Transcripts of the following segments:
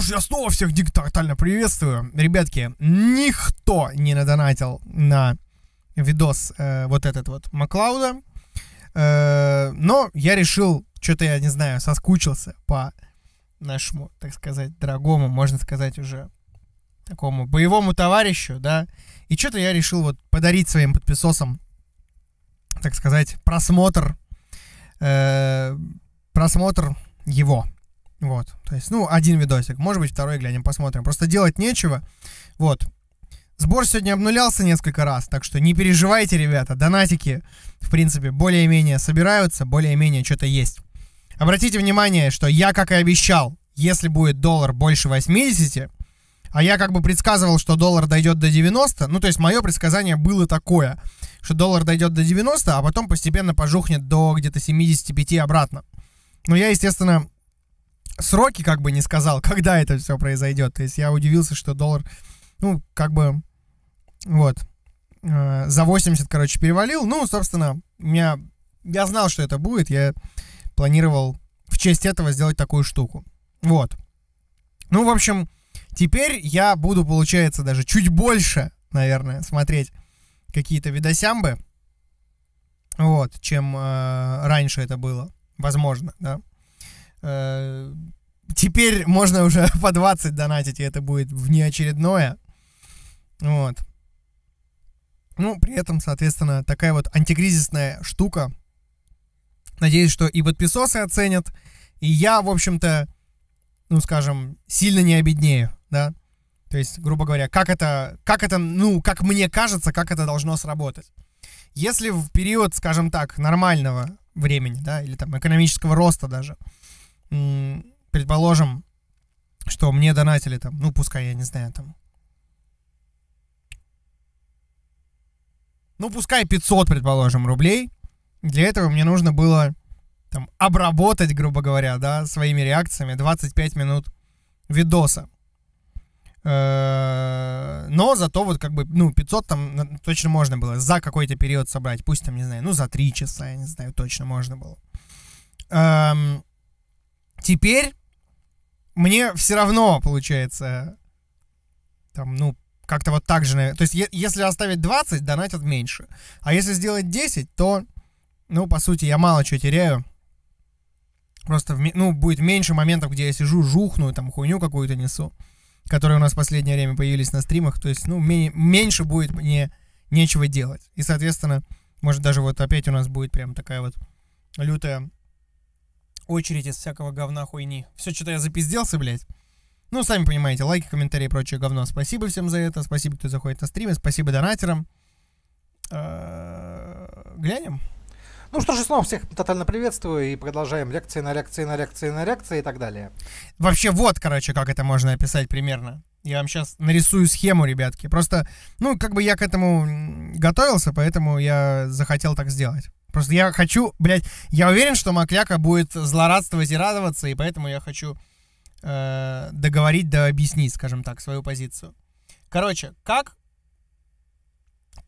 что ж, я снова всех диктатально приветствую. Ребятки, никто не надонатил на видос э, вот этот вот Маклауда. Э, но я решил, что-то я не знаю, соскучился по нашему, так сказать, дорогому, можно сказать, уже такому боевому товарищу, да. И что-то я решил вот подарить своим подписосам, так сказать, просмотр, э, просмотр его. Вот, то есть, ну, один видосик, может быть, второй глянем, посмотрим. Просто делать нечего, вот. Сбор сегодня обнулялся несколько раз, так что не переживайте, ребята, донатики, в принципе, более-менее собираются, более-менее что-то есть. Обратите внимание, что я, как и обещал, если будет доллар больше 80, а я как бы предсказывал, что доллар дойдет до 90, ну, то есть мое предсказание было такое, что доллар дойдет до 90, а потом постепенно пожухнет до где-то 75 обратно. Но я, естественно, сроки как бы не сказал, когда это все произойдет. То есть я удивился, что доллар, ну, как бы, вот, э, за 80, короче, перевалил. Ну, собственно, у меня, я знал, что это будет, я планировал в честь этого сделать такую штуку. Вот. Ну, в общем, теперь я буду, получается, даже чуть больше, наверное, смотреть какие-то видосямбы, вот, чем э, раньше это было, возможно, да. Э, теперь можно уже по 20 донатить, и это будет внеочередное. Вот. Ну, при этом, соответственно, такая вот антикризисная штука. Надеюсь, что и подписосы оценят, и я, в общем-то, ну, скажем, сильно не обеднею, да. То есть, грубо говоря, как это, как это, ну, как мне кажется, как это должно сработать. Если в период, скажем так, нормального времени, да, или там экономического роста даже, предположим, что мне донатили там, ну пускай, я не знаю, там, ну пускай 500, предположим, рублей, для этого мне нужно было там обработать, грубо говоря, да, своими реакциями 25 минут видоса. Э, но зато вот как бы, ну, 500 там точно можно было за какой-то период собрать. Пусть там, не знаю, ну, за 3 часа, я не знаю, точно можно было. Эм, Теперь мне все равно получается, там, ну, как-то вот так же, То есть, если оставить 20, донатят меньше. А если сделать 10, то, ну, по сути, я мало чего теряю. Просто, ну, будет меньше моментов, где я сижу, жухну, там, хуйню какую-то несу, которые у нас в последнее время появились на стримах. То есть, ну, меньше будет мне нечего делать. И, соответственно, может, даже вот опять у нас будет прям такая вот лютая Очередь из всякого говна хуйни. Все, что-то я запизделся, блядь. Ну, сами понимаете, лайки, комментарии и прочее говно. Спасибо всем за это. Спасибо, кто заходит на стримы. Спасибо донатерам. А, глянем. Ну что же, снова всех тотально приветствую и продолжаем реакции на реакции на реакции на реакции и так далее. Вообще вот, короче, как это можно описать примерно. Я вам сейчас нарисую схему, ребятки. Просто, ну, как бы я к этому готовился, поэтому я захотел так сделать. Просто я хочу, блядь, я уверен, что Макляка будет злорадствовать и радоваться, и поэтому я хочу э, договорить, да объяснить, скажем так, свою позицию. Короче, как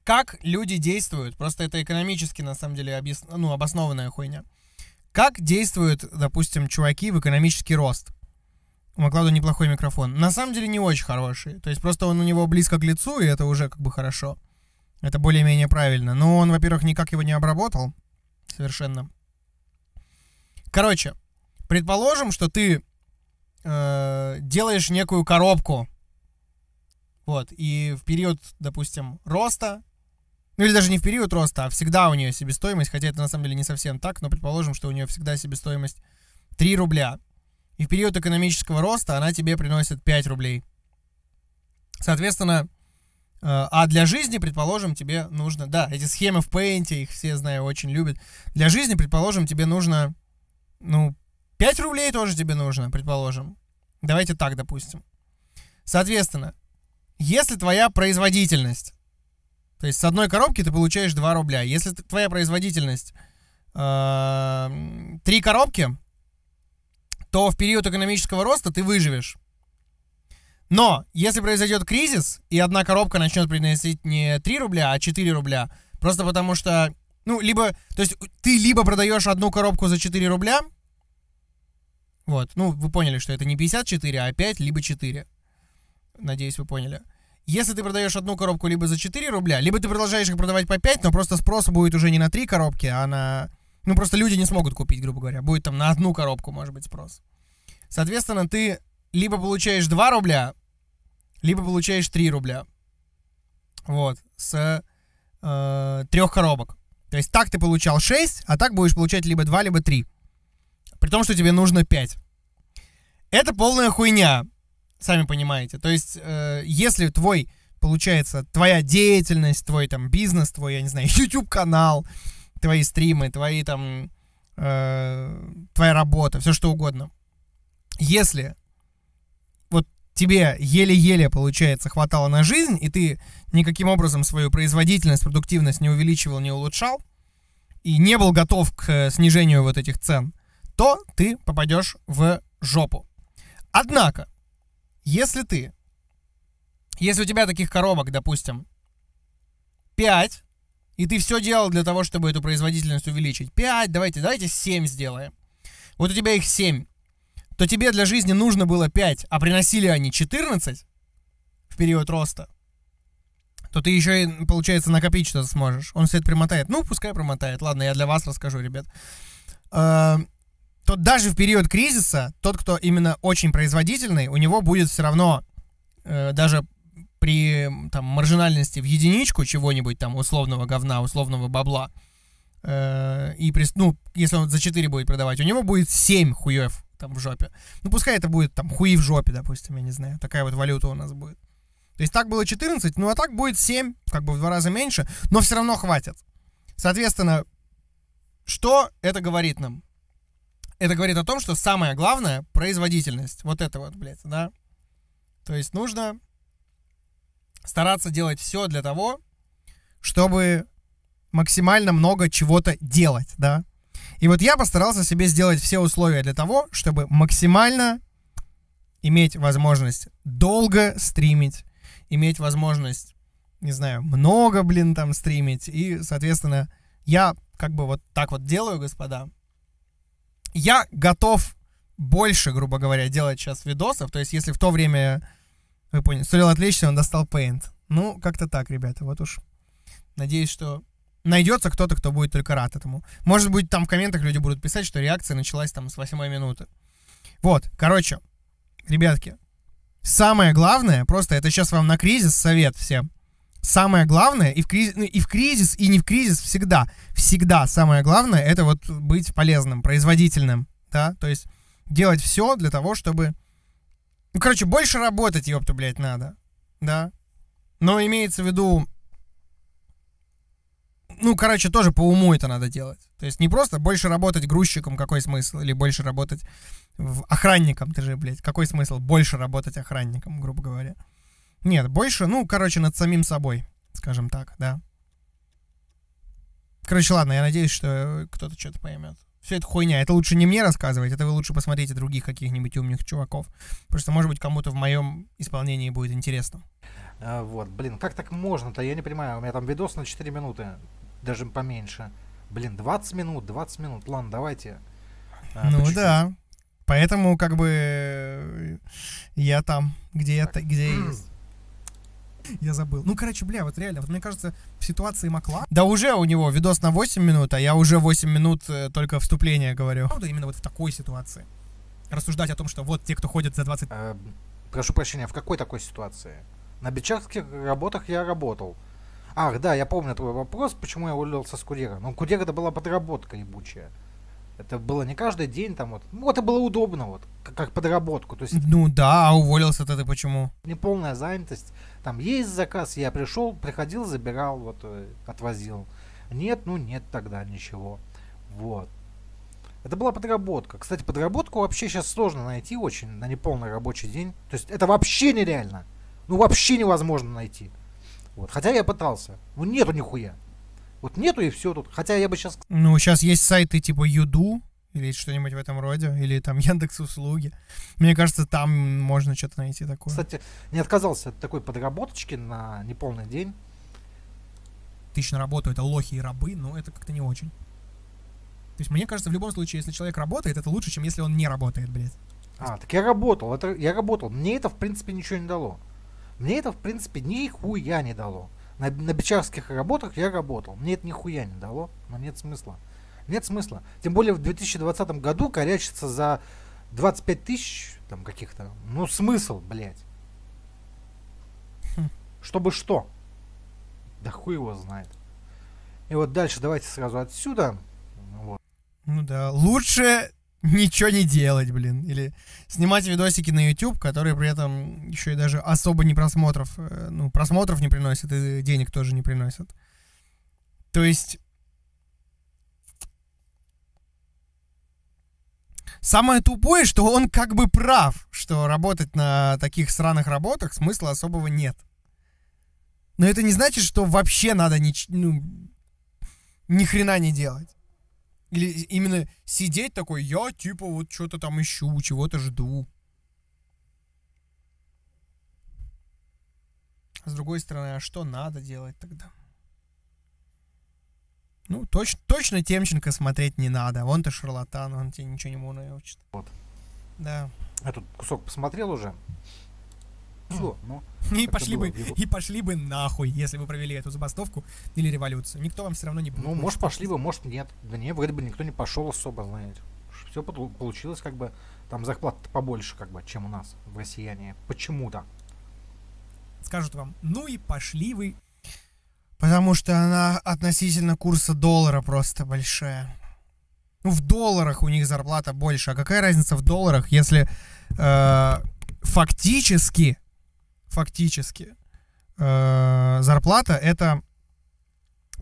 как люди действуют, просто это экономически, на самом деле, объяс... ну, обоснованная хуйня. Как действуют, допустим, чуваки в экономический рост? У Макладу неплохой микрофон. На самом деле не очень хороший. То есть просто он у него близко к лицу, и это уже как бы хорошо. Это более-менее правильно. Но он, во-первых, никак его не обработал. Совершенно. Короче, предположим, что ты э, делаешь некую коробку. Вот, и в период, допустим, роста, ну или даже не в период роста, а всегда у нее себестоимость, хотя это на самом деле не совсем так, но предположим, что у нее всегда себестоимость 3 рубля. И в период экономического роста она тебе приносит 5 рублей. Соответственно, Э, а для жизни, предположим, тебе нужно... Да, эти схемы в Paint, их все, знаю, очень любят. Для жизни, предположим, тебе нужно... Ну, 5 рублей тоже тебе нужно, предположим. Давайте так, допустим. Соответственно, если твоя производительность... То есть с одной коробки ты получаешь 2 рубля. Если твоя производительность э, 3 коробки, то в период экономического роста ты выживешь. Но если произойдет кризис, и одна коробка начнет приносить не 3 рубля, а 4 рубля, просто потому что, ну, либо, то есть ты либо продаешь одну коробку за 4 рубля, вот, ну, вы поняли, что это не 54, а 5, либо 4. Надеюсь, вы поняли. Если ты продаешь одну коробку либо за 4 рубля, либо ты продолжаешь их продавать по 5, но просто спрос будет уже не на 3 коробки, а на... Ну, просто люди не смогут купить, грубо говоря. Будет там на одну коробку, может быть, спрос. Соответственно, ты либо получаешь 2 рубля, либо получаешь 3 рубля. Вот, с э, трех коробок. То есть так ты получал 6, а так будешь получать либо 2, либо 3. При том, что тебе нужно 5. Это полная хуйня, сами понимаете. То есть, э, если твой, получается, твоя деятельность, твой там бизнес, твой, я не знаю, YouTube-канал, твои стримы, твои там, э, твоя работа, все что угодно. Если тебе еле-еле, получается, хватало на жизнь, и ты никаким образом свою производительность, продуктивность не увеличивал, не улучшал, и не был готов к э, снижению вот этих цен, то ты попадешь в жопу. Однако, если ты, если у тебя таких коробок, допустим, 5, и ты все делал для того, чтобы эту производительность увеличить, 5, давайте, давайте 7 сделаем. Вот у тебя их 7 то тебе для жизни нужно было 5, а приносили они 14 в период роста, то ты еще и, получается, накопить что-то сможешь. Он все это примотает. Ну, пускай примотает. Ладно, я для вас расскажу, ребят. А, тот даже в период кризиса тот, кто именно очень производительный, у него будет все равно э, даже при там, маржинальности в единичку чего-нибудь там условного говна, условного бабла, э, и при, ну, если он за 4 будет продавать, у него будет 7 хуев там в жопе. Ну пускай это будет там хуи в жопе, допустим, я не знаю. Такая вот валюта у нас будет. То есть так было 14, ну а так будет 7, как бы в два раза меньше, но все равно хватит. Соответственно, что это говорит нам? Это говорит о том, что самое главное — производительность. Вот это вот, блядь, да? То есть нужно стараться делать все для того, чтобы максимально много чего-то делать, да? И вот я постарался себе сделать все условия для того, чтобы максимально иметь возможность долго стримить, иметь возможность, не знаю, много, блин, там стримить. И, соответственно, я как бы вот так вот делаю, господа. Я готов больше, грубо говоря, делать сейчас видосов. То есть, если в то время, вы поняли, стрелял отлично, он достал пейнт. Ну, как-то так, ребята, вот уж. Надеюсь, что найдется кто-то, кто будет только рад этому. Может быть, там в комментах люди будут писать, что реакция началась там с восьмой минуты. Вот, короче, ребятки, самое главное, просто это сейчас вам на кризис совет всем. Самое главное, и в, кризис, ну, и в кризис, и не в кризис всегда, всегда самое главное, это вот быть полезным, производительным, да, то есть делать все для того, чтобы... Ну, короче, больше работать, ёпта, блядь, надо, да. Но имеется в виду ну, короче, тоже по уму это надо делать. То есть не просто больше работать грузчиком, какой смысл, или больше работать охранником, ты же, блядь, какой смысл больше работать охранником, грубо говоря. Нет, больше, ну, короче, над самим собой, скажем так, да. Короче, ладно, я надеюсь, что кто-то что-то поймет. Все это хуйня, это лучше не мне рассказывать, это вы лучше посмотрите других каких-нибудь умных чуваков. просто может быть, кому-то в моем исполнении будет интересно. А, вот, блин, как так можно-то? Я не понимаю, у меня там видос на 4 минуты даже поменьше. Блин, 20 минут, 20 минут, ладно, давайте. А, ну почему? да. Поэтому, как бы, я там, где так. я, где я есть. Я забыл. Ну, короче, бля, вот реально, вот мне кажется, в ситуации Макла... Да уже у него видос на 8 минут, а я уже 8 минут э, только вступление говорю. Правда, именно вот в такой ситуации? Рассуждать о том, что вот те, кто ходит за 20... Эм, прошу прощения, в какой такой ситуации? На бичарских работах я работал. Ах, да, я помню твой вопрос, почему я уволился с курьера. Ну, курьер это была подработка ебучая. Это было не каждый день там вот. Ну, это было удобно вот, как, как подработку. То есть, ну да, а уволился-то ты почему? Неполная занятость. Там есть заказ, я пришел, приходил, забирал, вот, э, отвозил. Нет, ну нет тогда ничего. Вот. Это была подработка. Кстати, подработку вообще сейчас сложно найти очень на неполный рабочий день. То есть это вообще нереально. Ну вообще невозможно найти. Вот. Хотя я пытался. Ну нету нихуя. Вот нету и все тут. Хотя я бы сейчас... Ну, сейчас есть сайты типа Юду или что-нибудь в этом роде, или там Яндекс услуги. Мне кажется, там можно что-то найти такое. Кстати, не отказался от такой подработочки на неполный день. Тысяч на работу это лохи и рабы, но это как-то не очень. То есть мне кажется, в любом случае, если человек работает, это лучше, чем если он не работает, блядь. А, так я работал, это, я работал. Мне это, в принципе, ничего не дало. Мне это, в принципе, нихуя не дало. На, на бичарских работах я работал. Мне это нихуя не дало, но нет смысла. Нет смысла. Тем более в 2020 году корячиться за 25 тысяч там каких-то. Ну, смысл, блядь. Хм. Чтобы что? Да хуй его знает. И вот дальше давайте сразу отсюда. Вот. Ну да, лучше ничего не делать, блин. Или снимать видосики на YouTube, которые при этом еще и даже особо не просмотров, э, ну, просмотров не приносят и денег тоже не приносят. То есть... Самое тупое, что он как бы прав, что работать на таких сраных работах смысла особого нет. Но это не значит, что вообще надо ни, ну, ни хрена не делать. Или именно сидеть такой, я типа вот что-то там ищу, чего-то жду. С другой стороны, а что надо делать тогда? Ну, точно, точно Темченко смотреть не надо. Он-то шарлатан, он тебе ничего не научит. Вот. Да. Я тут кусок посмотрел уже. Все, хм. ну. И пошли, бы, и пошли бы нахуй, если бы провели эту забастовку или революцию. Никто вам все равно не будет. Ну, может, пошли бы, может, нет. Да не, вроде бы никто не пошел особо, знаете. Все получилось, как бы, там зарплата побольше, как бы, чем у нас в россияне. Почему-то. Скажут вам, ну и пошли вы. Потому что она относительно курса доллара просто большая. Ну, в долларах у них зарплата больше. А какая разница в долларах, если э, фактически фактически э, зарплата это,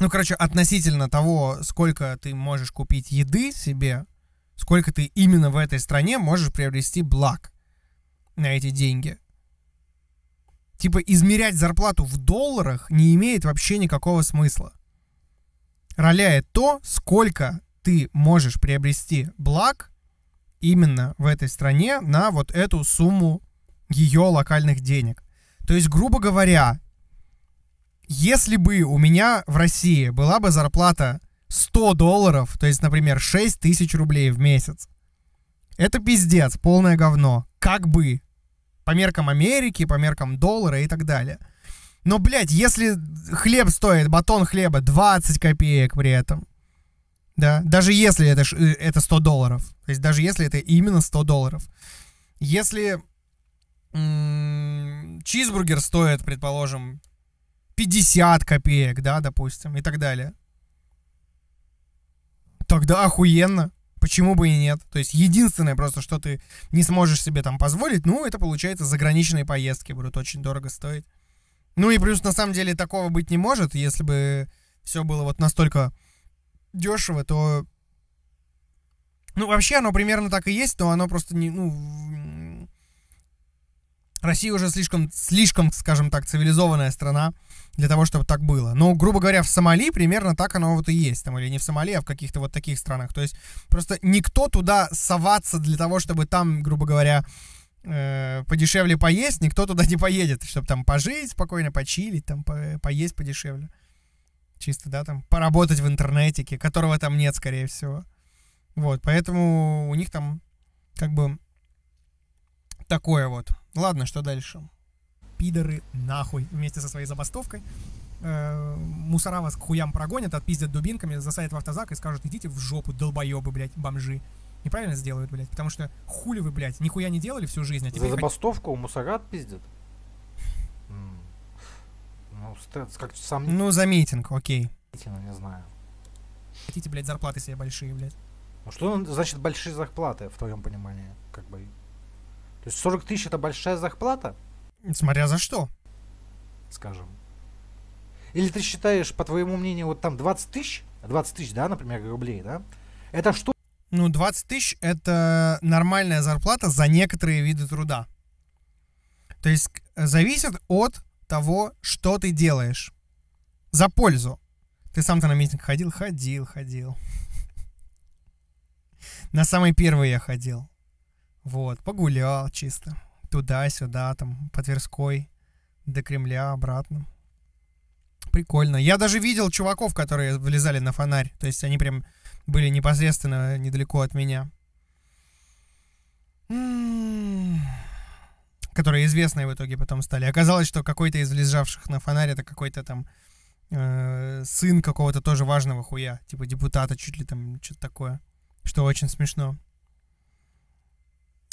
ну, короче, относительно того, сколько ты можешь купить еды себе, сколько ты именно в этой стране можешь приобрести благ на эти деньги. Типа измерять зарплату в долларах не имеет вообще никакого смысла. Роляет то, сколько ты можешь приобрести благ именно в этой стране на вот эту сумму ее локальных денег. То есть, грубо говоря, если бы у меня в России была бы зарплата 100 долларов, то есть, например, 6 тысяч рублей в месяц, это пиздец, полное говно. Как бы. По меркам Америки, по меркам доллара и так далее. Но, блядь, если хлеб стоит, батон хлеба 20 копеек при этом, да, даже если это, э, это 100 долларов, то есть даже если это именно 100 долларов, если чизбургер стоит, предположим, 50 копеек, да, допустим, и так далее. Тогда охуенно. Почему бы и нет? То есть единственное просто, что ты не сможешь себе там позволить, ну, это получается заграничные поездки будут очень дорого стоить. Ну и плюс, на самом деле, такого быть не может, если бы все было вот настолько дешево, то... Ну, вообще оно примерно так и есть, но оно просто не, ну, Россия уже слишком, слишком, скажем так, цивилизованная страна для того, чтобы так было. Но, грубо говоря, в Сомали примерно так оно вот и есть. Там, или не в Сомали, а в каких-то вот таких странах. То есть просто никто туда соваться для того, чтобы там, грубо говоря, э, подешевле поесть, никто туда не поедет, чтобы там пожить спокойно, почилить, там по поесть подешевле. Чисто, да, там поработать в интернетике, которого там нет, скорее всего. Вот, поэтому у них там как бы такое вот. Ладно, что дальше? Пидоры нахуй вместе со своей забастовкой. Э, мусора вас к хуям прогонят, отпиздят дубинками, засадят в автозак и скажут, идите в жопу, долбоебы, блядь, бомжи. Неправильно сделают, блядь, потому что хули вы, блядь, нихуя не делали всю жизнь, а За забастовку хот... мусора отпиздят? Ну, как сам... Ну, за митинг, окей. Митинг, не знаю. Хотите, блядь, зарплаты себе большие, блядь. Ну, что ну, значит большие зарплаты, в твоем понимании, как бы... То есть 40 тысяч это большая зарплата? Смотря за что. Скажем. Или ты считаешь, по твоему мнению, вот там 20 тысяч, 20 тысяч, да, например, рублей, да, это что? Ну, 20 тысяч – это нормальная зарплата за некоторые виды труда. То есть э, зависит от того, что ты делаешь. За пользу. Ты сам-то на митинг ходил? Ходил, ходил. На самый первый я ходил. Вот, погулял чисто. Туда-сюда, там, по Тверской, до Кремля, обратно. Прикольно. Я даже видел чуваков, которые влезали на фонарь. То есть они прям были непосредственно недалеко от меня. М-м-м. Которые известные в итоге потом стали. Оказалось, что какой-то из влезавших на фонарь это какой-то там э, сын какого-то тоже важного хуя. Типа депутата чуть ли там что-то такое. Что очень смешно.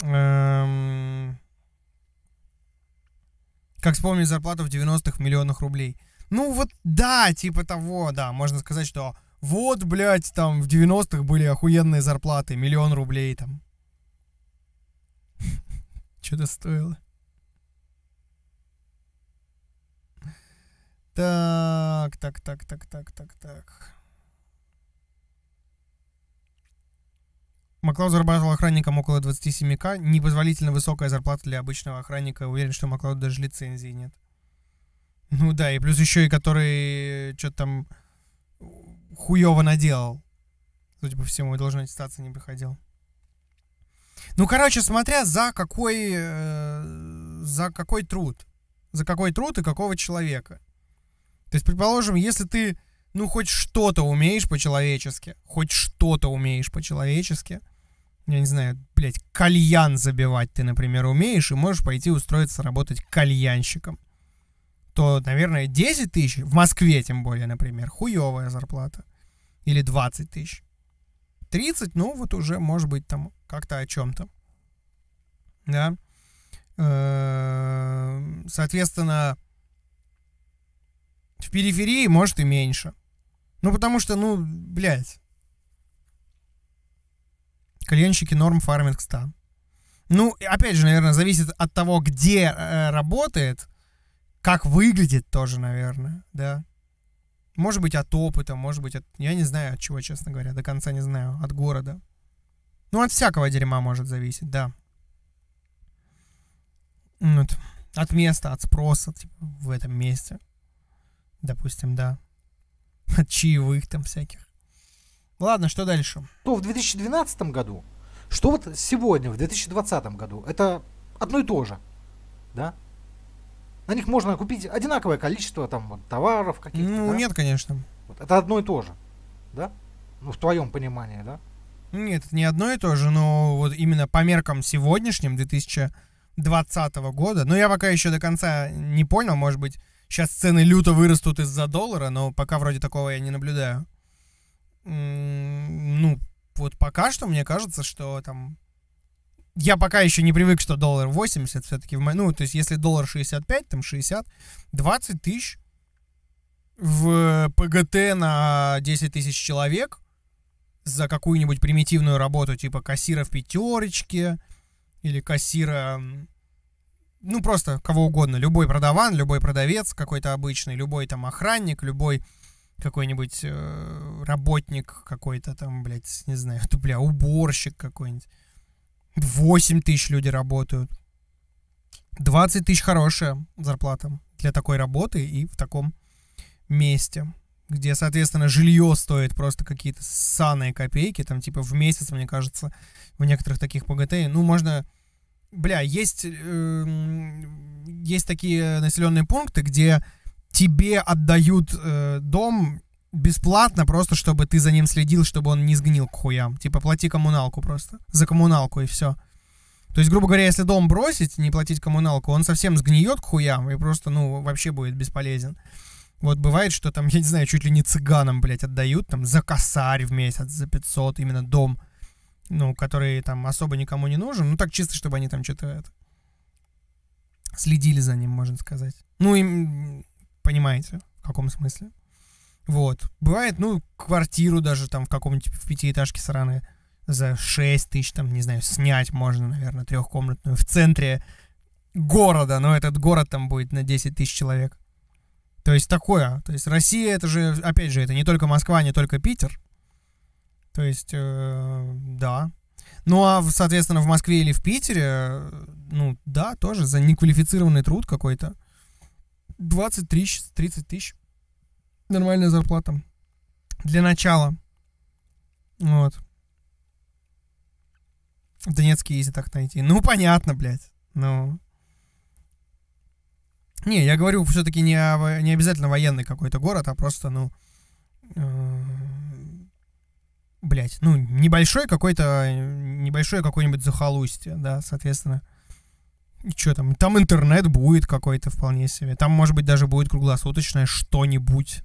Эм, как вспомнить зарплату в 90-х миллионах рублей? Ну вот да, типа того, да, можно сказать, что вот, блядь, там в 90-х были охуенные зарплаты, миллион рублей там. Что-то стоило. Так, так, так, так, так, так, так. Маклау зарабатывал охранником около 27к, непозволительно высокая зарплата для обычного охранника, уверен, что Маклауд даже лицензии нет. Ну да, и плюс еще и который что-то там хуево наделал. Судя по всему, и должен аттестаться не приходил. Ну, короче, смотря за какой, э, за какой труд. За какой труд и какого человека. То есть, предположим, если ты, ну, хоть что-то умеешь по-человечески, хоть что-то умеешь по-человечески, я не знаю, блядь, кальян забивать ты, например, умеешь, и можешь пойти устроиться работать кальянщиком, то, наверное, 10 тысяч, в Москве тем более, например, хуевая зарплата. Или 20 тысяч. 30, ну, вот уже, может быть, там как-то о чем-то. Да. Эм, соответственно, в периферии, может, и меньше. Ну, потому что, ну, блядь, Кальянщики норм фармят к 100. Ну, опять же, наверное, зависит от того, где э, работает, как выглядит тоже, наверное, да. Может быть, от опыта, может быть, от... Я не знаю, от чего, честно говоря, до конца не знаю. От города. Ну, от всякого дерьма может зависеть, да. Вот. От места, от спроса, типа, в этом месте. Допустим, да. От чаевых там всяких. Ну ладно, что дальше? То ну, в 2012 году, что вот сегодня, в 2020 году, это одно и то же. Да? На них можно купить одинаковое количество там вот, товаров каких-то. Ну, да? нет, конечно. Вот, это одно и то же. Да? Ну, в твоем понимании, да? Нет, это не одно и то же, но вот именно по меркам сегодняшним, 2020 года, Но ну, я пока еще до конца не понял, может быть, сейчас цены люто вырастут из-за доллара, но пока вроде такого я не наблюдаю ну, вот пока что мне кажется, что там... Я пока еще не привык, что доллар 80 все-таки... В... Ну, то есть, если доллар 65, там 60, 20 тысяч в ПГТ на 10 тысяч человек за какую-нибудь примитивную работу, типа кассира в пятерочке или кассира... Ну, просто кого угодно. Любой продаван, любой продавец какой-то обычный, любой там охранник, любой какой-нибудь э, работник какой-то там, блядь, не знаю, то, бля, уборщик какой-нибудь. 8 тысяч люди работают. 20 тысяч хорошая зарплата для такой работы и в таком месте, где, соответственно, жилье стоит просто какие-то саные копейки, там типа в месяц, мне кажется, в некоторых таких ПГТ, ну, можно... Бля, есть, э, есть такие населенные пункты, где тебе отдают э, дом бесплатно, просто чтобы ты за ним следил, чтобы он не сгнил к хуям. Типа плати коммуналку просто. За коммуналку и все. То есть, грубо говоря, если дом бросить, не платить коммуналку, он совсем сгниет к хуям и просто, ну, вообще будет бесполезен. Вот бывает, что там, я не знаю, чуть ли не цыганам, блядь, отдают там за косарь в месяц, за 500, именно дом, ну, который там особо никому не нужен. Ну, так чисто, чтобы они там что-то это, следили за ним, можно сказать. Ну, им понимаете, в каком смысле. Вот. Бывает, ну, квартиру даже там в каком-нибудь в пятиэтажке сраной за 6 тысяч, там, не знаю, снять можно, наверное, трехкомнатную в центре города, но этот город там будет на 10 тысяч человек. То есть такое. То есть Россия, это же, опять же, это не только Москва, не только Питер. То есть, э, да. Ну а, соответственно, в Москве или в Питере, э, ну да, тоже за неквалифицированный труд какой-то 20 тысяч, 30 тысяч. Нормальная зарплата. Для начала. Вот. В Донецке если так найти. Ну, понятно, блядь. Ну. Не, я говорю все-таки не, не обязательно военный какой-то город, а просто, ну... Э, блять, ну, небольшой какой-то... Небольшое какое-нибудь захолустье, да, соответственно. Э, что там, там интернет будет какой-то вполне себе. Там, может быть, даже будет круглосуточное что-нибудь.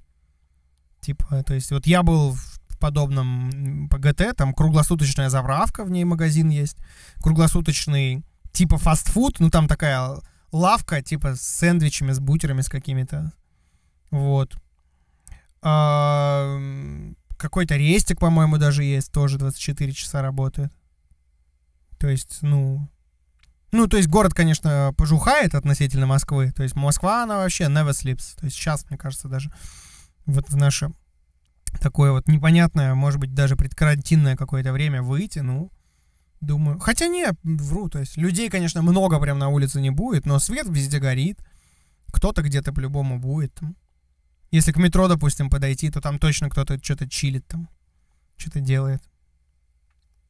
Типа, то есть, вот я был в подобном ПГТ, там круглосуточная заправка, в ней магазин есть, круглосуточный типа фастфуд, ну там такая лавка, типа с сэндвичами, с бутерами, с какими-то. Вот. А, какой-то рестик, по-моему, даже есть, тоже 24 часа работает. То есть, ну, ну, то есть город, конечно, пожухает относительно Москвы. То есть Москва, она вообще never sleeps. То есть сейчас, мне кажется, даже вот в наше такое вот непонятное, может быть, даже предкарантинное какое-то время выйти, ну, думаю. Хотя не, вру, то есть людей, конечно, много прям на улице не будет, но свет везде горит. Кто-то где-то по-любому будет. Если к метро, допустим, подойти, то там точно кто-то что-то чилит там, что-то делает.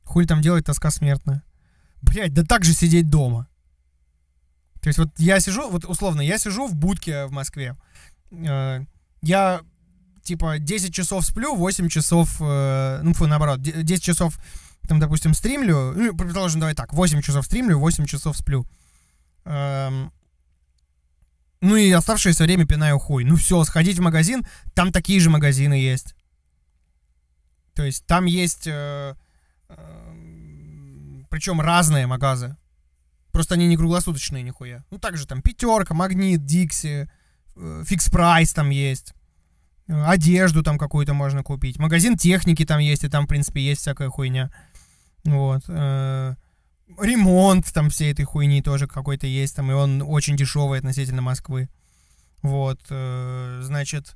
Хуй там делать, тоска смертная блядь, да так же сидеть дома. То есть вот я сижу, вот условно, я сижу в будке в Москве. Э, я типа 10 часов сплю, 8 часов, э, ну, фу, наоборот, 10 часов, там, допустим, стримлю, ну, предположим, давай так, 8 часов стримлю, 8 часов сплю. Эм, ну и оставшееся время пинаю хуй. Ну все, сходить в магазин, там такие же магазины есть. То есть там есть э, причем разные магазы. Просто они не круглосуточные нихуя. Ну, также там пятерка, магнит, дикси, э, фикс прайс там есть. Э, одежду там какую-то можно купить. Магазин техники там есть, и там, в принципе, есть всякая хуйня. Вот. Э, ремонт там всей этой хуйни тоже какой-то есть, там, и он очень дешевый относительно Москвы. Вот. Значит,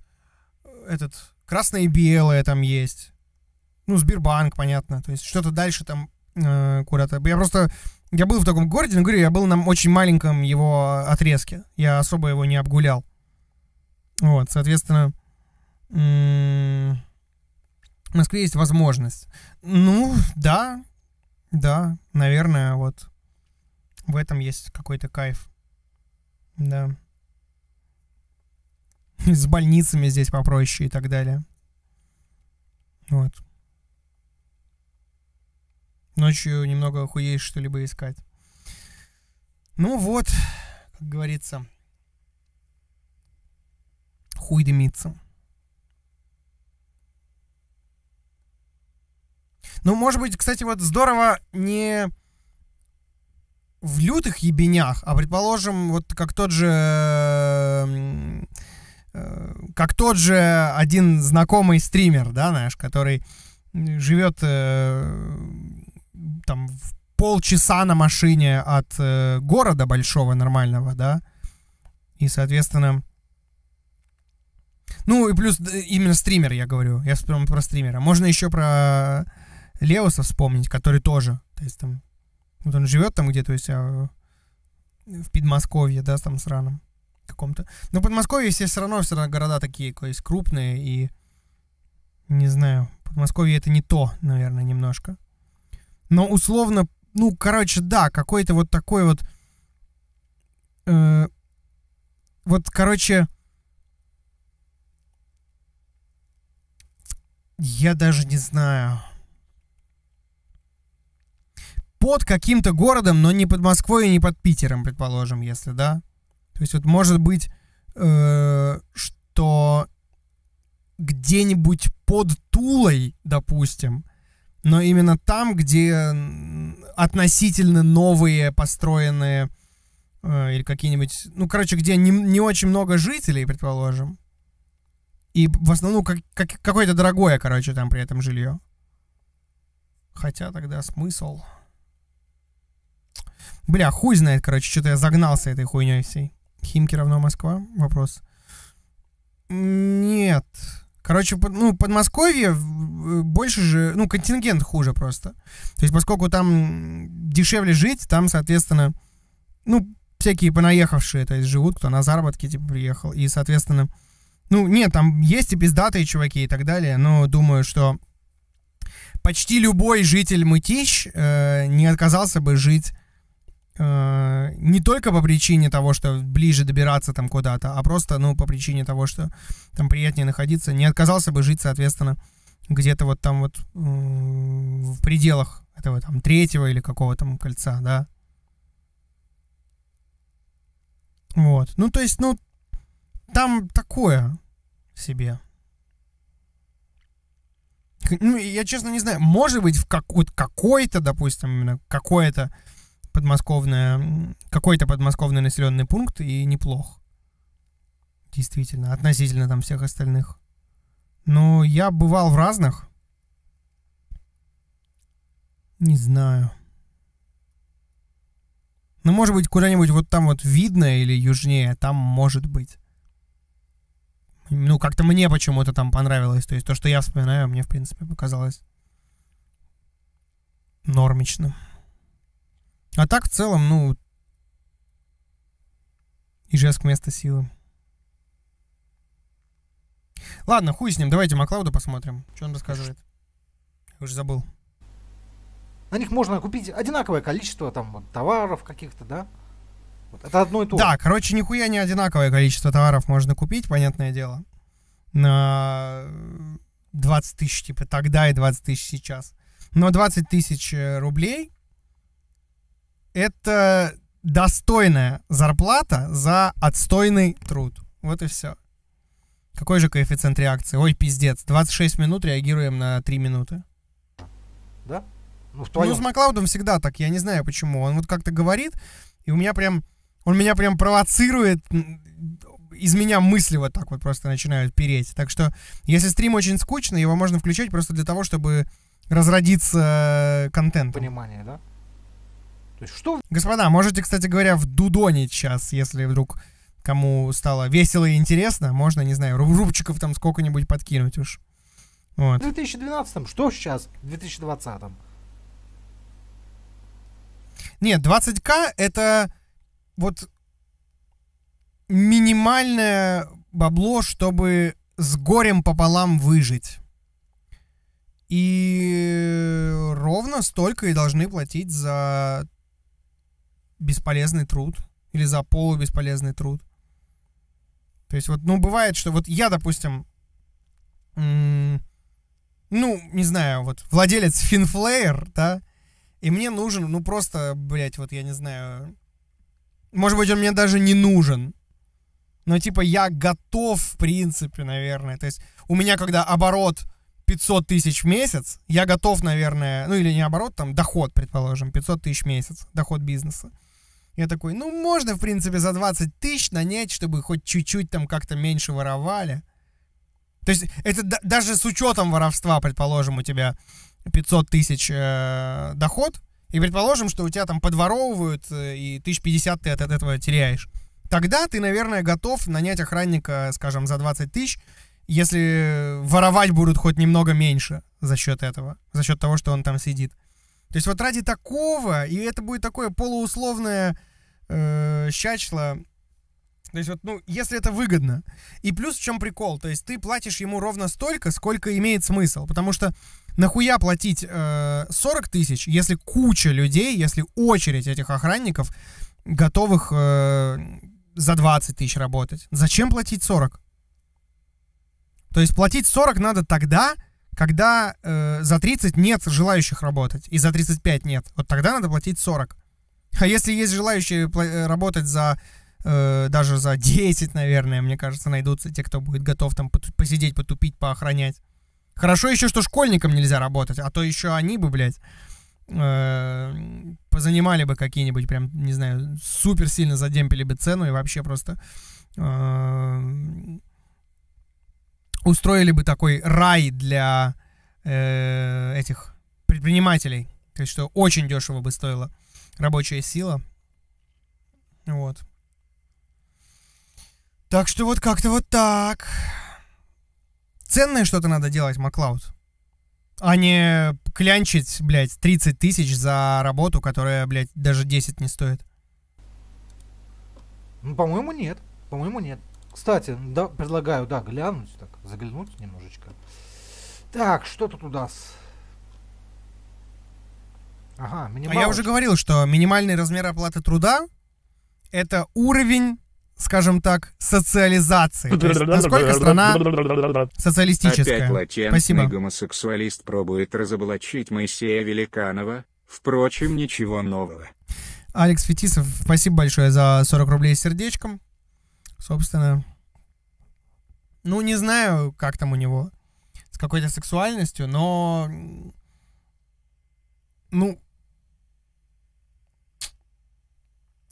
этот красное и белое там есть. Ну, Сбербанк, понятно. То есть что-то дальше там э, куда-то. Я просто... Я был в таком городе, но, говорю, я был на очень маленьком его отрезке. Я особо его не обгулял. Вот, соответственно... В Москве есть возможность. Ну, да, да, наверное, вот в этом есть какой-то кайф. Да. С больницами здесь попроще и так далее. Вот ночью немного охуеешь что-либо искать. Ну вот, как говорится, хуй дымится. Ну, может быть, кстати, вот здорово не в лютых ебенях, а, предположим, вот как тот же э, как тот же один знакомый стример, да, знаешь, который живет э, полчаса на машине от э, города большого нормального, да, и, соответственно, ну и плюс э, именно стример, я говорю, я вспомнил про стримера. Можно еще про Леуса вспомнить, который тоже, то есть там, вот он живет там где-то, есть а, в Подмосковье, да, там сраном каком-то. Но в Подмосковье все, все равно, все равно города такие, то есть крупные и, не знаю, Подмосковье это не то, наверное, немножко. Но условно ну, короче, да, какой-то вот такой вот... Э, вот, короче... Я даже не знаю. Под каким-то городом, но не под Москвой и не под Питером, предположим, если, да? То есть вот может быть, э, что где-нибудь под Тулой, допустим, но именно там, где относительно новые построенные э, или какие-нибудь, ну, короче, где не, не очень много жителей, предположим, и в основном как, как, какое-то дорогое, короче, там при этом жилье. Хотя тогда смысл... Бля, хуй знает, короче, что-то я загнался этой хуйней всей. Химки равно Москва? Вопрос. Нет. Короче, ну, Подмосковье больше же, ну, контингент хуже просто. То есть, поскольку там дешевле жить, там, соответственно, ну, всякие понаехавшие, то есть, живут, кто на заработки, типа, приехал, и, соответственно, ну, нет, там есть и пиздатые чуваки и так далее, но думаю, что почти любой житель Мытищ э, не отказался бы жить Э, не только по причине того, что ближе добираться там куда-то, а просто, ну, по причине того, что там приятнее находиться, не отказался бы жить, соответственно, где-то вот там вот э, в пределах этого там третьего или какого там кольца, да. Вот. Ну, то есть, ну, там такое себе. Ну, я честно не знаю, может быть, в как, вот какой-то, допустим, именно какое-то подмосковное, какой-то подмосковный населенный пункт и неплох. Действительно, относительно там всех остальных. Но я бывал в разных. Не знаю. Ну, может быть, куда-нибудь вот там вот видно или южнее, там может быть. Ну, как-то мне почему-то там понравилось. То есть то, что я вспоминаю, мне, в принципе, показалось нормичным. А так, в целом, ну... Ижевск место силы. Ладно, хуй с ним, давайте Маклауда посмотрим. Что он рассказывает? Я уже забыл. На них можно купить одинаковое количество там товаров каких-то, да? Вот, это одно и то же. Да, короче, нихуя не одинаковое количество товаров можно купить, понятное дело. На 20 тысяч, типа, тогда и 20 тысяч сейчас. Но 20 тысяч э, рублей это достойная зарплата за отстойный труд. Вот и все. Какой же коэффициент реакции? Ой, пиздец, 26 минут реагируем на 3 минуты. Да? Ну, в твоем. ну с Маклаудом всегда так, я не знаю почему. Он вот как-то говорит, и у меня прям... Он меня прям провоцирует, из меня мысли вот так вот просто начинают переть. Так что, если стрим очень скучный, его можно включать просто для того, чтобы разродиться э, контентом. Понимание, да? То есть что... Господа, можете, кстати говоря, в дудоне сейчас, если вдруг кому стало весело и интересно, можно, не знаю, рубчиков там сколько-нибудь подкинуть уж. Вот. В 2012-м, что сейчас в 2020-м? Нет, 20к это вот минимальное бабло, чтобы с горем пополам выжить. И ровно столько и должны платить за бесполезный труд или за полубесполезный труд. То есть вот, ну, бывает, что вот я, допустим, ну, не знаю, вот владелец Финфлеер, да, и мне нужен, ну, просто, блядь, вот я не знаю, может быть, он мне даже не нужен, но, типа, я готов, в принципе, наверное, то есть у меня, когда оборот 500 тысяч в месяц, я готов, наверное, ну, или не оборот, там, доход, предположим, 500 тысяч в месяц, доход бизнеса, я такой, ну можно, в принципе, за 20 тысяч нанять, чтобы хоть чуть-чуть там как-то меньше воровали. То есть это даже с учетом воровства, предположим, у тебя 500 тысяч э, доход, и предположим, что у тебя там подворовывают, э, и 1050 ты от, от этого теряешь. Тогда ты, наверное, готов нанять охранника, скажем, за 20 тысяч, если воровать будут хоть немного меньше за счет этого, за счет того, что он там сидит. То есть вот ради такого, и это будет такое полуусловное э, щачла. То есть вот, ну, если это выгодно. И плюс в чем прикол, то есть ты платишь ему ровно столько, сколько имеет смысл, потому что нахуя платить э, 40 тысяч, если куча людей, если очередь этих охранников готовых э, за 20 тысяч работать. Зачем платить 40? То есть платить 40 надо тогда, когда э, за 30 нет желающих работать, и за 35 нет. Вот тогда надо платить 40. А если есть желающие э, работать за э, даже за 10, наверное, мне кажется, найдутся те, кто будет готов там посидеть, потупить, поохранять. Хорошо еще, что школьникам нельзя работать, а то еще они бы, блядь, э, позанимали бы какие-нибудь прям, не знаю, супер сильно задемпили бы цену и вообще просто э, устроили бы такой рай для э, этих предпринимателей. То есть, что очень дешево бы стоило рабочая сила. Вот. Так что вот как-то вот так. Ценное что-то надо делать, Маклауд. А не клянчить, блядь, 30 тысяч за работу, которая, блядь, даже 10 не стоит. Ну, по-моему, нет. По-моему, нет. Кстати, да, предлагаю, да, глянуть, так, заглянуть немножечко. Так, что тут у нас? Ага, минималочка. А я уже говорил, что минимальный размер оплаты труда — это уровень скажем так, социализации. есть, насколько страна социалистическая. Опять латентный Спасибо. гомосексуалист пробует разоблачить Моисея Великанова. Впрочем, ничего нового. Алекс Фетисов, спасибо большое за 40 рублей с сердечком. Собственно, ну, не знаю, как там у него с какой-то сексуальностью, но... Ну,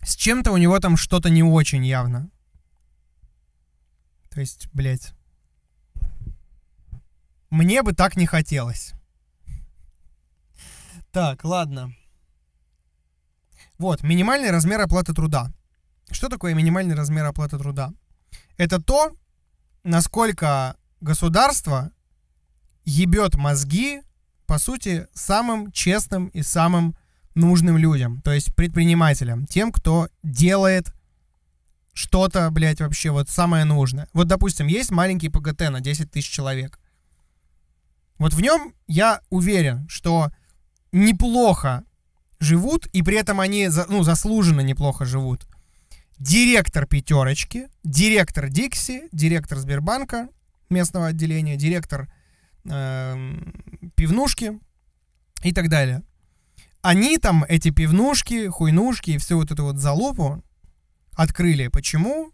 С чем-то у него там что-то не очень явно. То есть, блядь. Мне бы так не хотелось. Так, ладно. Вот, минимальный размер оплаты труда. Что такое минимальный размер оплаты труда? Это то, насколько государство ебет мозги, по сути, самым честным и самым нужным людям, то есть предпринимателям, тем, кто делает что-то, блядь, вообще вот самое нужное. Вот, допустим, есть маленький ПГТ на 10 тысяч человек. Вот в нем я уверен, что неплохо живут, и при этом они, ну, заслуженно неплохо живут. Директор пятерочки, директор Дикси, директор Сбербанка местного отделения, директор э, пивнушки и так далее. Они там эти пивнушки, хуйнушки и всю вот эту вот залупу открыли. Почему?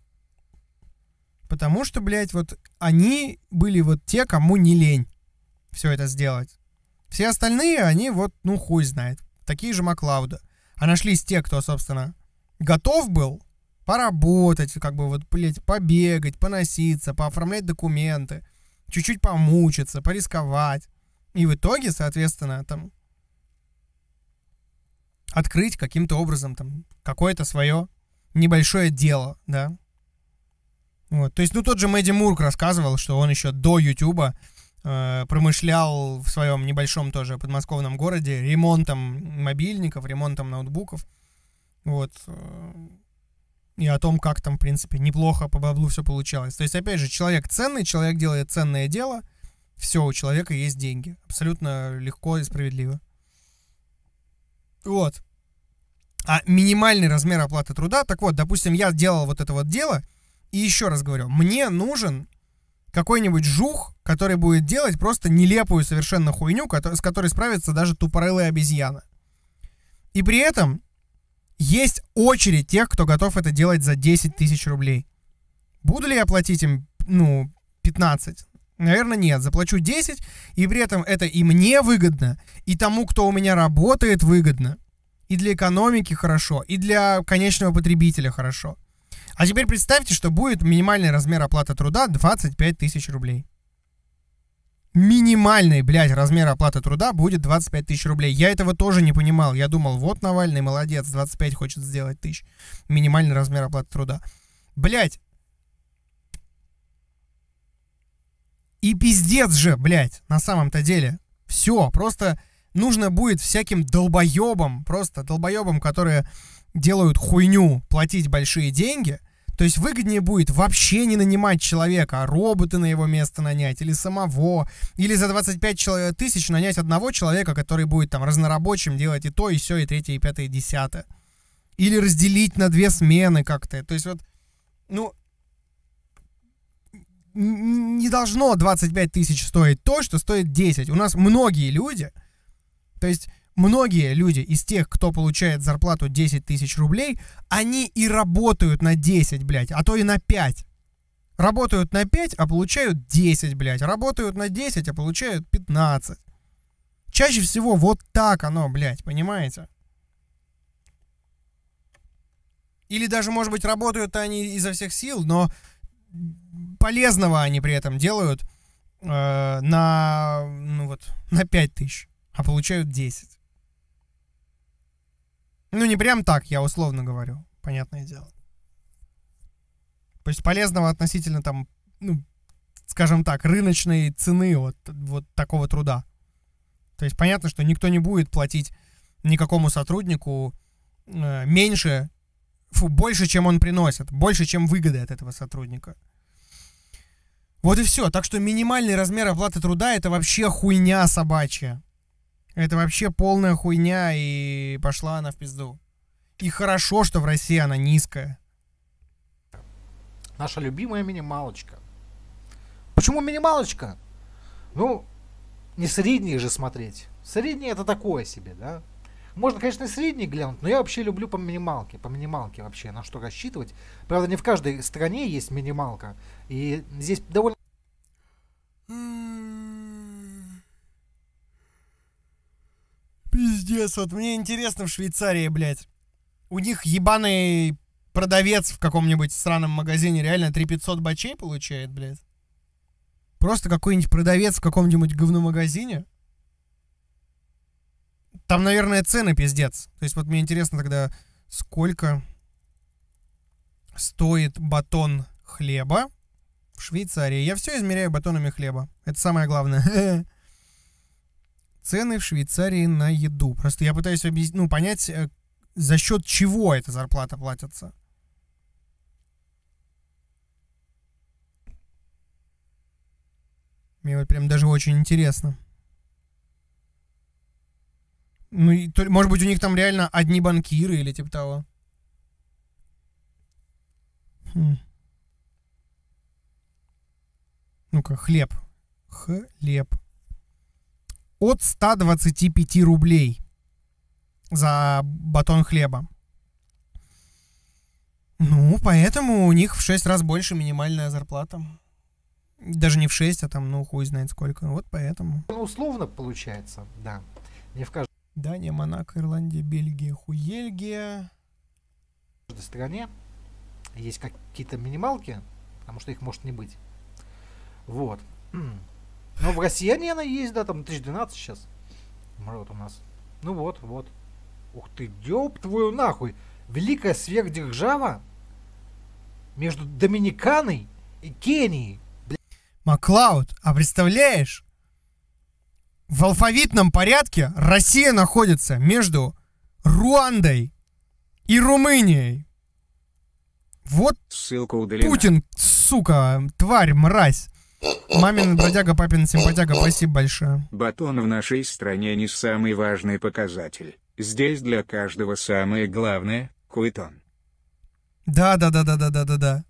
Потому что, блядь, вот они были вот те, кому не лень все это сделать. Все остальные, они вот, ну, хуй знает. Такие же Маклауда. А нашлись те, кто, собственно, готов был поработать, как бы вот, блядь, побегать, поноситься, пооформлять документы, чуть-чуть помучиться, порисковать. И в итоге, соответственно, там открыть каким-то образом там какое-то свое небольшое дело, да. Вот. То есть, ну, тот же Мэдди Мурк рассказывал, что он еще до Ютуба э, промышлял в своем небольшом тоже подмосковном городе ремонтом мобильников, ремонтом ноутбуков. Вот. Э, и о том, как там, в принципе, неплохо по баблу все получалось. То есть, опять же, человек ценный, человек делает ценное дело, все, у человека есть деньги. Абсолютно легко и справедливо. Вот. А минимальный размер оплаты труда, так вот, допустим, я делал вот это вот дело, и еще раз говорю, мне нужен какой-нибудь жух, который будет делать просто нелепую совершенно хуйню, с которой справится даже тупорылая обезьяна. И при этом есть очередь тех, кто готов это делать за 10 тысяч рублей. Буду ли я платить им, ну, 15? Наверное, нет. Заплачу 10, и при этом это и мне выгодно, и тому, кто у меня работает, выгодно. И для экономики хорошо, и для конечного потребителя хорошо. А теперь представьте, что будет минимальный размер оплаты труда 25 тысяч рублей. Минимальный, блядь, размер оплаты труда будет 25 тысяч рублей. Я этого тоже не понимал. Я думал, вот Навальный молодец, 25 хочет сделать тысяч. Минимальный размер оплаты труда. Блядь, И пиздец же, блядь, на самом-то деле. Все, просто нужно будет всяким долбоебам, просто долбоебам, которые делают хуйню, платить большие деньги. То есть выгоднее будет вообще не нанимать человека, а роботы на его место нанять, или самого, или за 25 тысяч нанять одного человека, который будет там разнорабочим делать и то, и все, и третье, и пятое, и десятое. Или разделить на две смены как-то. То есть вот, ну, не должно 25 тысяч стоить то, что стоит 10. У нас многие люди, то есть многие люди из тех, кто получает зарплату 10 тысяч рублей, они и работают на 10, блядь, а то и на 5. Работают на 5, а получают 10, блядь. Работают на 10, а получают 15. Чаще всего вот так оно, блядь, понимаете? Или даже, может быть, работают они изо всех сил, но полезного они при этом делают э, на, ну вот, на 5 тысяч, а получают 10. Ну, не прям так, я условно говорю, понятное дело. То есть полезного относительно там, ну, скажем так, рыночной цены вот, вот такого труда. То есть понятно, что никто не будет платить никакому сотруднику э, меньше, фу, больше, чем он приносит, больше, чем выгоды от этого сотрудника. Вот и все. Так что минимальный размер оплаты труда это вообще хуйня собачья. Это вообще полная хуйня, и пошла она в пизду. И хорошо, что в России она низкая. Наша любимая минималочка. Почему минималочка? Ну, не средний же смотреть. Средний это такое себе, да? Можно, конечно, и средний глянуть, но я вообще люблю по минималке, по минималке вообще, на что рассчитывать. Правда, не в каждой стране есть минималка, и здесь довольно... М-м-м. Пиздец, вот мне интересно в Швейцарии, блядь. У них ебаный продавец в каком-нибудь странном магазине реально 3500 бачей получает, блядь. Просто какой-нибудь продавец в каком-нибудь говномагазине там, наверное, цены пиздец. То есть вот мне интересно тогда, сколько стоит батон хлеба в Швейцарии. Я все измеряю батонами хлеба. Это самое главное. Цены в Швейцарии на еду. Просто я пытаюсь объяснить, ну, понять, э, за счет чего эта зарплата платится. Мне вот прям даже очень интересно. Ну, и, то, может быть, у них там реально одни банкиры или типа того. Хм. Ну-ка, хлеб. Хлеб. От 125 рублей за батон хлеба. Ну, поэтому у них в 6 раз больше минимальная зарплата. Даже не в 6, а там, ну, хуй знает сколько. Вот поэтому. Ну, условно получается, да. Не в каждом... Дания, Монако, Ирландия, Бельгия, Хуельгия. В каждой стране есть какие-то минималки, потому что их может не быть. Вот. Но в России они она есть, да, там 2012 сейчас. Мрот у нас. Ну вот, вот. Ух ты, дёб твою нахуй. Великая сверхдержава между Доминиканой и Кенией. Маклауд, а представляешь? в алфавитном порядке Россия находится между Руандой и Румынией. Вот Ссылка удалена. Путин, сука, тварь, мразь. Мамин бродяга, папин симпатяга, спасибо большое. Батон в нашей стране не самый важный показатель. Здесь для каждого самое главное — хуетон. Да, да, да, да, да, да, да, да.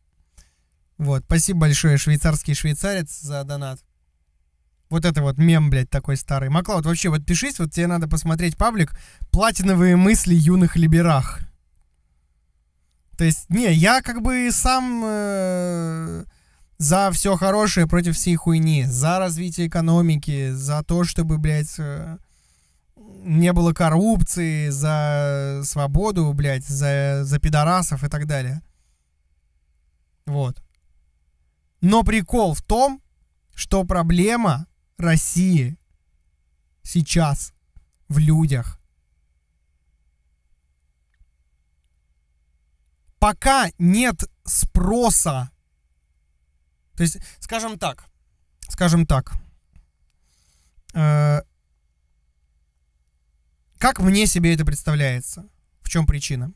Вот, спасибо большое, швейцарский швейцарец, за донат. Вот это вот мем, блядь, такой старый. Маклауд, вообще, вот пишись, вот тебе надо посмотреть паблик «Платиновые мысли юных либерах». То есть, не, я как бы сам э, за все хорошее против всей хуйни, за развитие экономики, за то, чтобы, блядь, э, не было коррупции, за свободу, блядь, за, за пидорасов и так далее. Вот. Но прикол в том, что проблема России сейчас в людях. Пока нет спроса, то есть, скажем так, скажем так, э, как мне себе это представляется? В чем причина?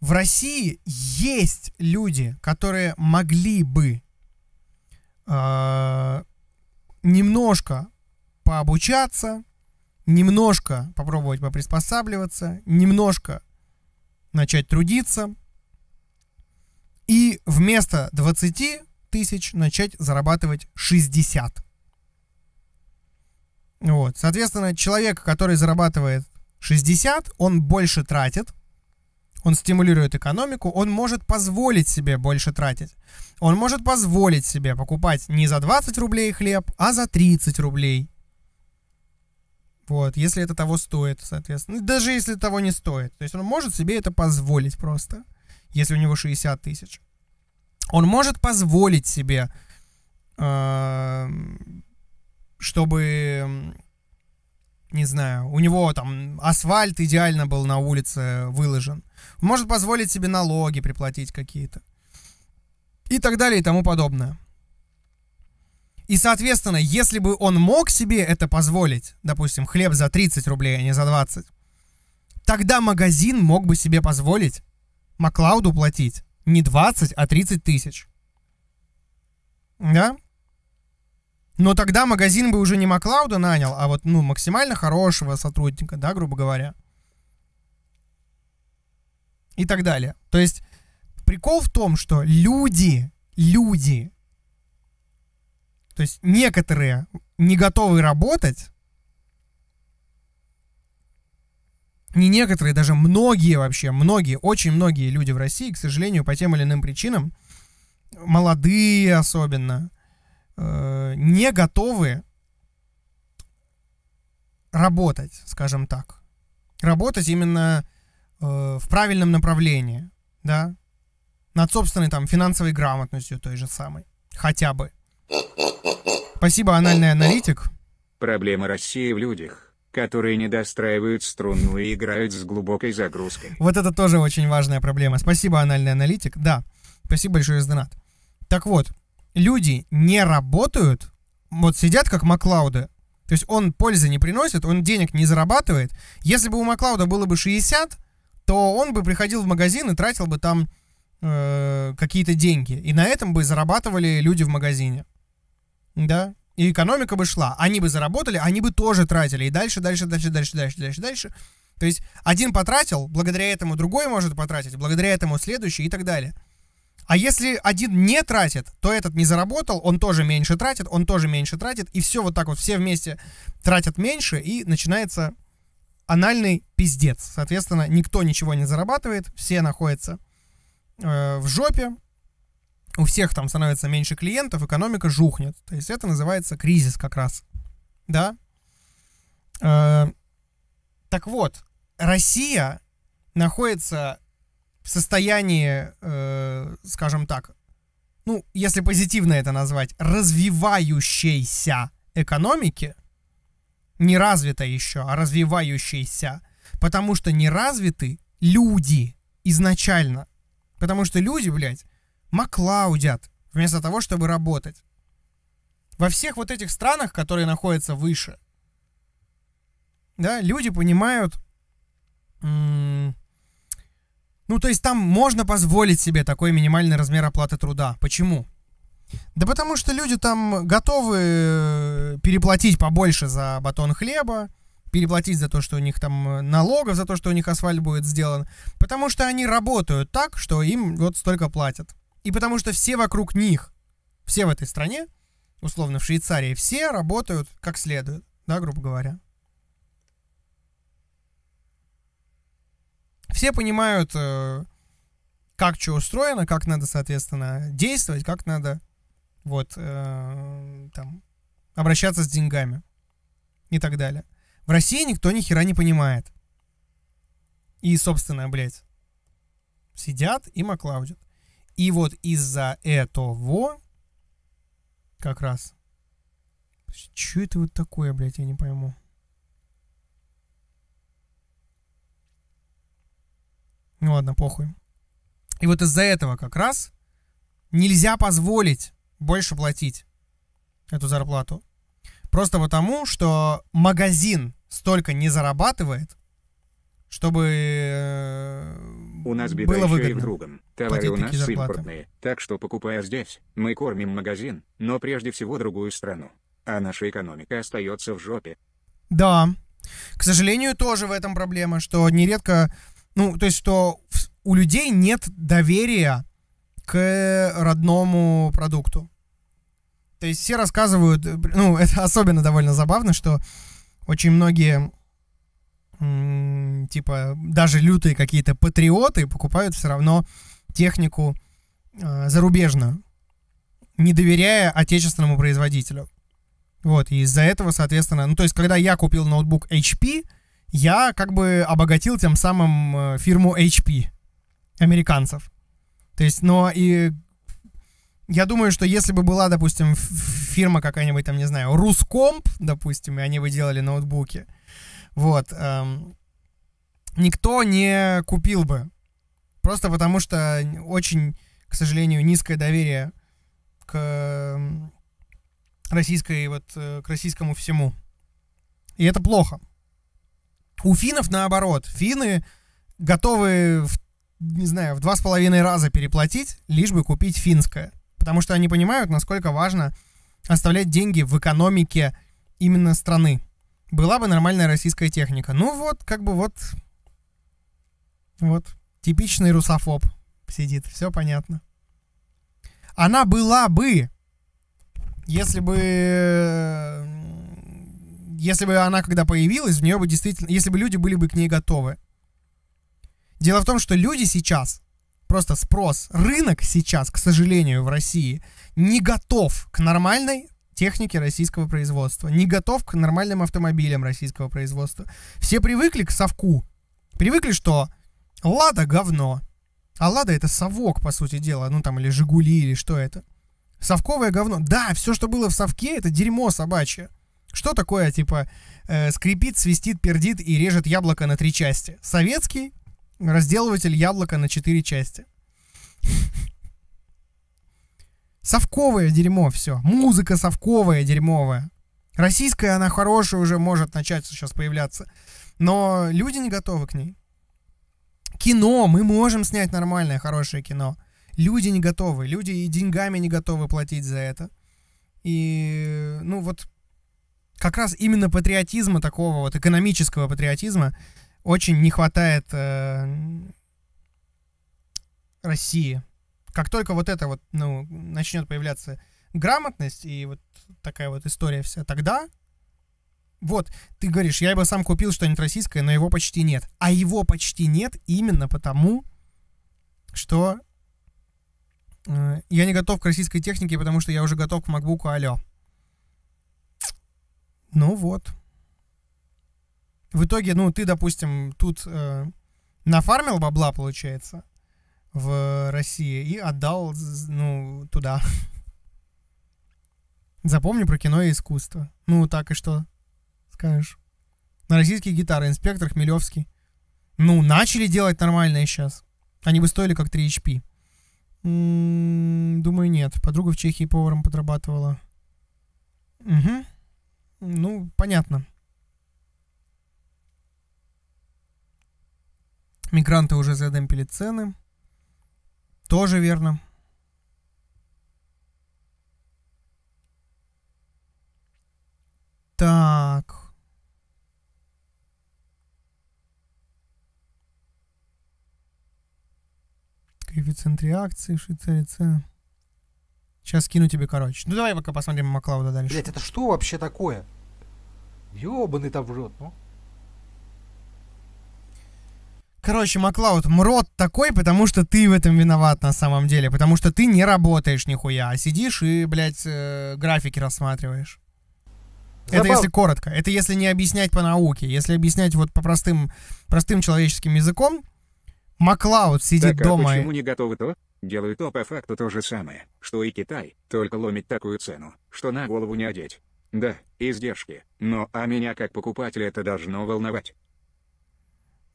В России есть люди, которые могли бы э, немножко пообучаться, немножко попробовать поприспосабливаться, немножко начать трудиться и вместо 20 тысяч начать зарабатывать 60. Вот. Соответственно, человек, который зарабатывает 60, он больше тратит, он стимулирует экономику, он может позволить себе больше тратить. Он может позволить себе покупать не за 20 рублей хлеб, а за 30 рублей. Вот, если это того стоит, соответственно. Ну, даже если того не стоит. То есть он может себе это позволить просто, если у него 60 тысяч. Он может позволить себе, эм, чтобы не знаю, у него там асфальт идеально был на улице выложен. Он может позволить себе налоги приплатить какие-то. И так далее и тому подобное. И, соответственно, если бы он мог себе это позволить, допустим, хлеб за 30 рублей, а не за 20, тогда магазин мог бы себе позволить Маклауду платить не 20, а 30 тысяч. Да? Но тогда магазин бы уже не Маклауда нанял, а вот, ну, максимально хорошего сотрудника, да, грубо говоря. И так далее. То есть прикол в том, что люди, люди, то есть некоторые не готовы работать, не некоторые, даже многие вообще, многие, очень многие люди в России, к сожалению, по тем или иным причинам, молодые особенно, э, не готовы работать, скажем так. Работать именно э, в правильном направлении, да, над собственной там финансовой грамотностью той же самой, хотя бы. Спасибо, анальный аналитик. Проблема России в людях, которые не достраивают струну и играют с глубокой загрузкой. Вот это тоже очень важная проблема. Спасибо, анальный аналитик. Да, спасибо большое за донат. Так вот, люди не работают, вот сидят как Маклауды, то есть он пользы не приносит, он денег не зарабатывает. Если бы у Маклауда было бы 60, то он бы приходил в магазин и тратил бы там э, какие-то деньги. И на этом бы зарабатывали люди в магазине. Да? И экономика бы шла. Они бы заработали, они бы тоже тратили. И дальше, дальше, дальше, дальше, дальше, дальше, дальше. То есть один потратил, благодаря этому другой может потратить, благодаря этому следующий и так далее. А если один не тратит, то этот не заработал, он тоже меньше тратит, он тоже меньше тратит, и все вот так вот, все вместе тратят меньше, и начинается анальный пиздец. Соответственно, никто ничего не зарабатывает, все находятся э, в жопе, у всех там становится меньше клиентов, экономика жухнет. То есть это называется кризис как раз. Да? Э, так вот, Россия находится в состоянии, э, скажем так, ну, если позитивно это назвать, развивающейся экономики, не развита еще, а развивающейся, потому что не развиты люди изначально. Потому что люди, блядь, маклаудят вместо того, чтобы работать. Во всех вот этих странах, которые находятся выше, да, люди понимают, ну, то есть там можно позволить себе такой минимальный размер оплаты труда. Почему? Да потому что люди там готовы э, переплатить побольше за батон хлеба, переплатить за то, что у них там э, налогов, за то, что у них асфальт будет сделан, потому что они работают так, что им вот столько платят. И потому что все вокруг них, все в этой стране, условно в Швейцарии, все работают как следует, да, грубо говоря. Все понимают, э, как что устроено, как надо, соответственно, действовать, как надо вот, э, там, обращаться с деньгами и так далее. В России никто ни хера не понимает. И, собственно, блядь, сидят и маклаудят. И вот из-за этого как раз... Что это вот такое, блядь, я не пойму. Ну ладно, похуй. И вот из-за этого как раз нельзя позволить больше платить эту зарплату. Просто потому, что магазин столько не зарабатывает, чтобы э, у нас беда было еще и в другом. Товары у нас импортные, так что покупая здесь, мы кормим магазин, но прежде всего другую страну. А наша экономика остается в жопе. Да. К сожалению, тоже в этом проблема, что нередко ну, то есть, что у людей нет доверия к родному продукту. То есть все рассказывают, э, ну, это особенно довольно забавно, что очень многие типа даже лютые какие-то патриоты покупают все равно технику э, зарубежную, не доверяя отечественному производителю. Вот, и из-за этого, соответственно, ну то есть, когда я купил ноутбук HP, я как бы обогатил тем самым э, фирму HP американцев. То есть, но и я думаю, что если бы была, допустим, фирма какая-нибудь там, не знаю, Рускомп, допустим, и они бы делали ноутбуки, вот, эм, никто не купил бы. Просто потому что очень, к сожалению, низкое доверие к эм, российской, вот, э, к российскому всему. И это плохо. У финнов наоборот. Финны готовы, в, не знаю, в два с половиной раза переплатить, лишь бы купить финское. Потому что они понимают, насколько важно оставлять деньги в экономике именно страны. Была бы нормальная российская техника. Ну вот, как бы вот... Вот. Типичный русофоб сидит. Все понятно. Она была бы, если бы э, если бы она когда появилась, в нее бы действительно, если бы люди были бы к ней готовы. Дело в том, что люди сейчас, просто спрос, рынок сейчас, к сожалению, в России не готов к нормальной технике российского производства, не готов к нормальным автомобилям российского производства. Все привыкли к совку. Привыкли, что «Лада — говно», а «Лада» — это совок, по сути дела, ну там, или «Жигули», или что это. Совковое говно. Да, все, что было в совке, это дерьмо собачье. Что такое, типа, э, скрипит, свистит, пердит и режет яблоко на три части? Советский разделыватель яблока на четыре части. Совковое дерьмо все. Музыка совковая, дерьмовая. Российская, она хорошая уже может начать сейчас появляться. Но люди не готовы к ней. Кино, мы можем снять нормальное, хорошее кино. Люди не готовы. Люди и деньгами не готовы платить за это. И, ну вот, как раз именно патриотизма, такого вот экономического патриотизма, очень не хватает э, России. Как только вот это вот, ну, начнет появляться грамотность и вот такая вот история вся, тогда вот, ты говоришь, я бы сам купил что-нибудь российское, но его почти нет. А его почти нет именно потому, что э, я не готов к российской технике, потому что я уже готов к MacBook, алло. Ну вот. В итоге, ну, ты, допустим, тут э, нафармил бабла, получается, в России и отдал, ну, туда. Запомни про кино и искусство. Ну, так и что скажешь? На российские гитары инспектор Хмелевский. Ну, начали делать нормальные сейчас. Они бы стоили как 3 HP. М -м, думаю, нет. Подруга в Чехии поваром подрабатывала. Угу. Ну, понятно. Мигранты уже задемпили цены. Тоже верно. Так. Коэффициент реакции в Швейцарии Сейчас кину тебе, короче. Ну давай пока посмотрим Маклауда дальше. Блять, это что вообще такое? ёбаный там в рот, ну. Короче, Маклауд, мрот такой, потому что ты в этом виноват на самом деле. Потому что ты не работаешь нихуя, а сидишь и, блядь, э, графики рассматриваешь. Забав... Это если коротко. Это если не объяснять по науке. Если объяснять вот по простым, простым человеческим языком, Маклауд сидит так, а дома. почему не готовы то? Делают то по факту то же самое, что и Китай, только ломит такую цену, что на голову не одеть. Да, издержки, но а меня как покупателя это должно волновать.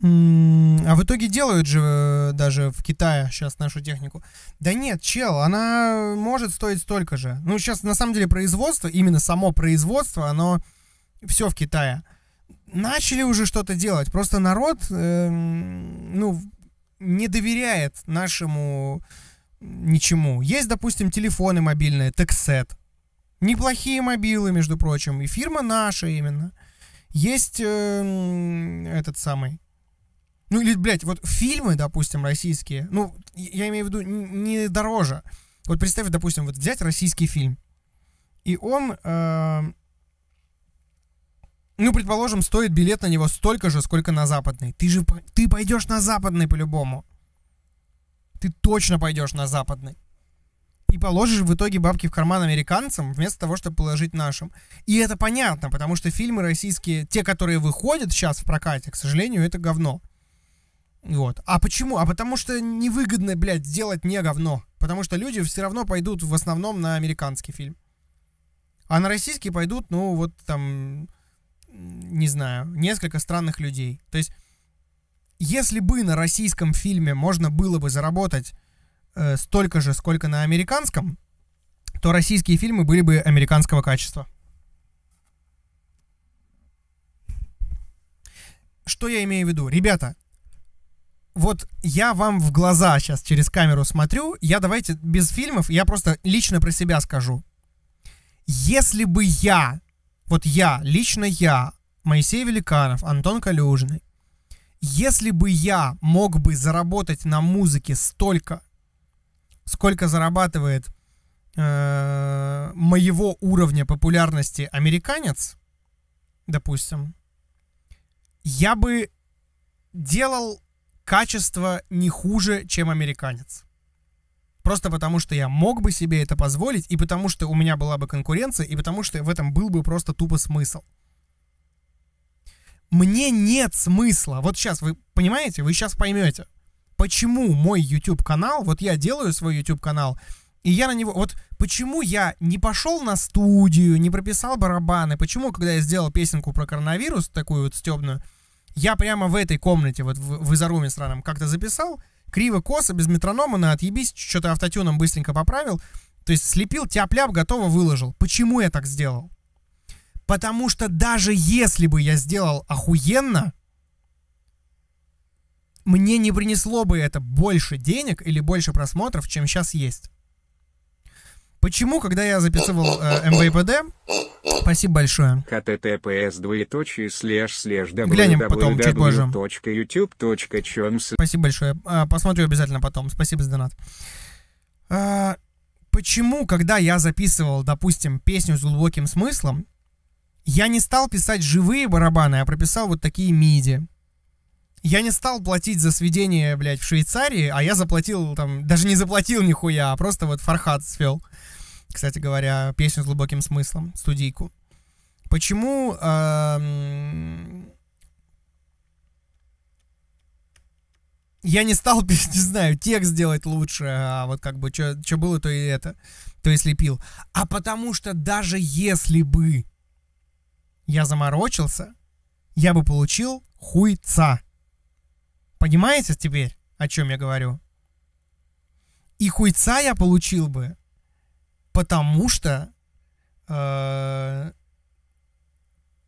А в итоге делают же э, даже в Китае сейчас нашу технику. Да нет, чел, она может стоить столько же. Ну, сейчас на самом деле производство, именно само производство, оно все в Китае. Начали уже что-то делать. Просто народ, э, ну, не доверяет нашему ничему. Есть, допустим, телефоны мобильные, тексет. Неплохие мобилы, между прочим, и фирма наша именно. Есть э, этот самый... Ну, или, блядь, вот фильмы, допустим, российские, ну, я имею в виду, не дороже. Вот представь, допустим, вот взять российский фильм, и он... Э, ну, предположим, стоит билет на него столько же, сколько на западный. Ты же ты пойдешь на западный по-любому. Ты точно пойдешь на западный и положишь в итоге бабки в карман американцам, вместо того, чтобы положить нашим. И это понятно, потому что фильмы российские, те, которые выходят сейчас в прокате, к сожалению, это говно. Вот. А почему? А потому что невыгодно, блядь, сделать не говно. Потому что люди все равно пойдут в основном на американский фильм. А на российский пойдут, ну, вот там, не знаю, несколько странных людей. То есть, если бы на российском фильме можно было бы заработать э, столько же, сколько на американском, то российские фильмы были бы американского качества. Что я имею в виду? Ребята, вот я вам в глаза сейчас через камеру смотрю, я давайте без фильмов, я просто лично про себя скажу. Если бы я, вот я, лично я, Моисей Великанов, Антон Калюжный, если бы я мог бы заработать на музыке столько, сколько зарабатывает э, моего уровня популярности американец, допустим, я бы делал качество не хуже, чем американец. Просто потому, что я мог бы себе это позволить, и потому, что у меня была бы конкуренция, и потому, что в этом был бы просто тупо смысл. Мне нет смысла. Вот сейчас вы понимаете, вы сейчас поймете почему мой YouTube канал, вот я делаю свой YouTube канал, и я на него, вот почему я не пошел на студию, не прописал барабаны, почему, когда я сделал песенку про коронавирус, такую вот стебную, я прямо в этой комнате, вот в, в изоруме сраном, как-то записал, криво, косо, без метронома, на отъебись, что-то автотюном быстренько поправил, то есть слепил, тяп-ляп, готово, выложил. Почему я так сделал? Потому что даже если бы я сделал охуенно, мне не принесло бы это больше денег или больше просмотров, чем сейчас есть. Почему, когда я записывал э, МВПД, спасибо большое. КТТПС двоеточие слэш слеж Глянем потом, чуть позже. Спасибо большое. А, посмотрю обязательно потом. Спасибо за донат. А, почему, когда я записывал, допустим, песню с глубоким смыслом, я не стал писать живые барабаны, а прописал вот такие миди я не стал платить за сведение, блядь, в Швейцарии, а я заплатил там, даже не заплатил нихуя, а просто вот Фархат свел, кстати говоря, песню с глубоким смыслом, студийку. Почему... Эм... Я не стал, не знаю, текст сделать лучше, а вот как бы, что было, то и это, то и слепил. А потому что даже если бы я заморочился, я бы получил хуйца. Понимаете теперь, о чем я говорю? И хуйца я получил бы, потому что э,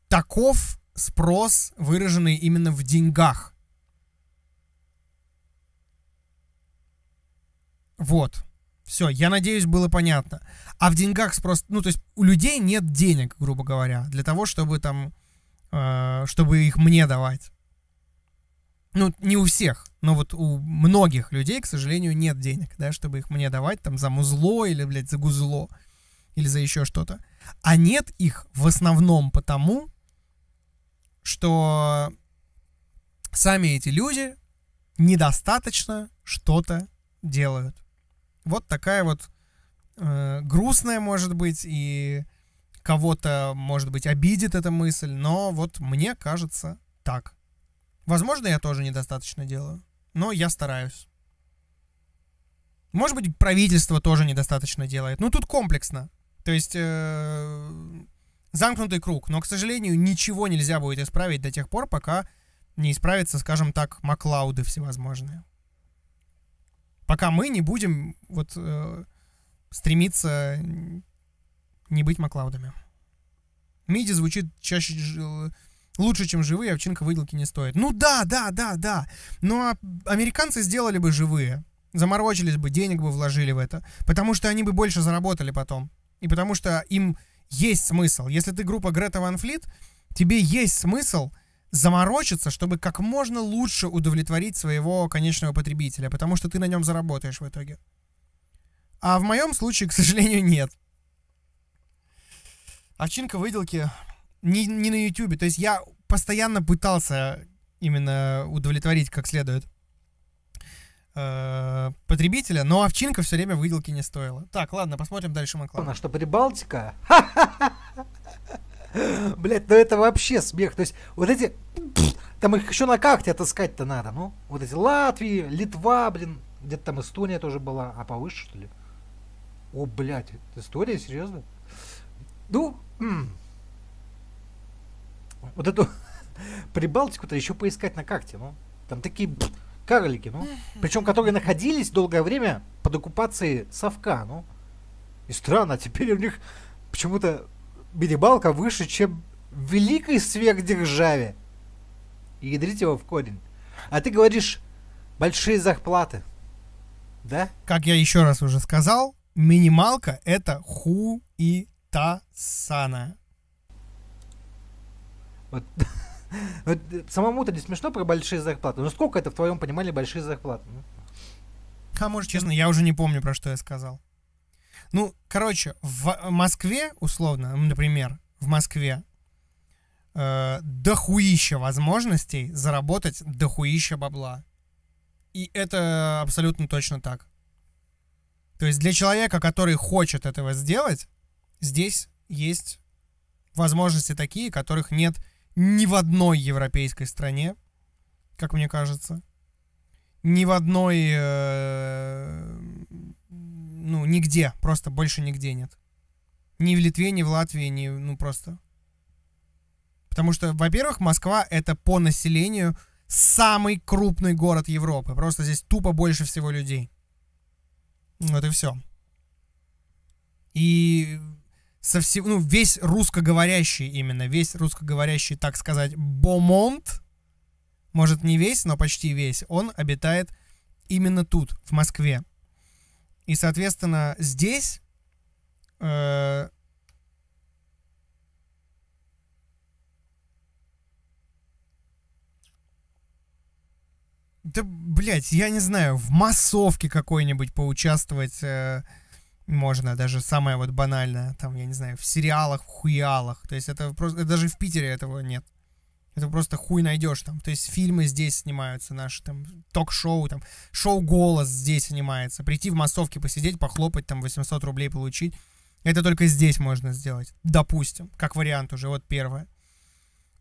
таков спрос, выраженный именно в деньгах. Вот. Все, я надеюсь, было понятно. А в деньгах спрос... Ну, то есть у людей нет денег, грубо говоря, для того, чтобы там... Э, чтобы их мне давать ну, не у всех, но вот у многих людей, к сожалению, нет денег, да, чтобы их мне давать там за музло или, блядь, за гузло или за еще что-то. А нет их в основном потому, что сами эти люди недостаточно что-то делают. Вот такая вот э, грустная, может быть, и кого-то, может быть, обидит эта мысль, но вот мне кажется так. Возможно, я тоже недостаточно делаю, но я стараюсь. Может быть, правительство тоже недостаточно делает. Ну, тут комплексно. То есть э, замкнутый круг. Но, к сожалению, ничего нельзя будет исправить до тех пор, пока не исправятся, скажем так, маклауды всевозможные. Пока мы не будем вот э, стремиться не быть маклаудами. Миди звучит чаще лучше, чем живые, овчинка выделки не стоит. Ну да, да, да, да. Но ну, а американцы сделали бы живые, заморочились бы, денег бы вложили в это, потому что они бы больше заработали потом. И потому что им есть смысл. Если ты группа Грета Ван Флит, тебе есть смысл заморочиться, чтобы как можно лучше удовлетворить своего конечного потребителя, потому что ты на нем заработаешь в итоге. А в моем случае, к сожалению, нет. Овчинка выделки не, не на ютубе, То есть я постоянно пытался именно удовлетворить как следует э, потребителя, но овчинка все время выделки не стоила. Так, ладно, посмотрим дальше На Что Прибалтика? Блять, ну это вообще смех. То есть вот эти... Там их еще на кахте отыскать-то надо. Ну, вот эти Латвии, Литва, блин. Где-то там Эстония тоже была. А повыше, что ли? О, блядь, Эстония, серьезно? Ну, вот эту Прибалтику-то еще поискать на карте, ну. Там такие карлики, ну. Причем, которые находились долгое время под оккупацией Совка, ну. И странно, а теперь у них почему-то берибалка выше, чем в великой сверхдержаве. И ядрить его в корень. А ты говоришь, большие зарплаты. Да? Как я еще раз уже сказал, минималка это ху и та сана. Вот. самому-то не смешно про большие зарплаты. но сколько это в твоем понимании большие зарплаты? Ну. А может, честно, я уже не помню, про что я сказал. Ну, короче, в Москве, условно, например, в Москве э, дохуища возможностей заработать дохуища бабла. И это абсолютно точно так. То есть для человека, который хочет этого сделать, здесь есть возможности такие, которых нет ни в одной европейской стране, как мне кажется. Ни в одной... Э, ну, нигде, просто больше нигде нет. Ни в Литве, ни в Латвии, ни... Ну, просто... Потому что, во-первых, Москва это по населению самый крупный город Европы. Просто здесь тупо больше всего людей. Вот и все. И со всего, ну, весь русскоговорящий именно, весь русскоговорящий, так сказать, Бомонт, может, не весь, но почти весь, он обитает именно тут, в Москве. И, соответственно, здесь... Э, да, блядь, я не знаю, в массовке какой-нибудь поучаствовать... Э, можно, даже самое вот банальное, там, я не знаю, в сериалах, в хуялах. То есть это просто, даже в Питере этого нет. Это просто хуй найдешь там. То есть фильмы здесь снимаются, наши там ток-шоу, там шоу «Голос» здесь снимается. Прийти в массовке, посидеть, похлопать, там 800 рублей получить. Это только здесь можно сделать, допустим, как вариант уже, вот первое.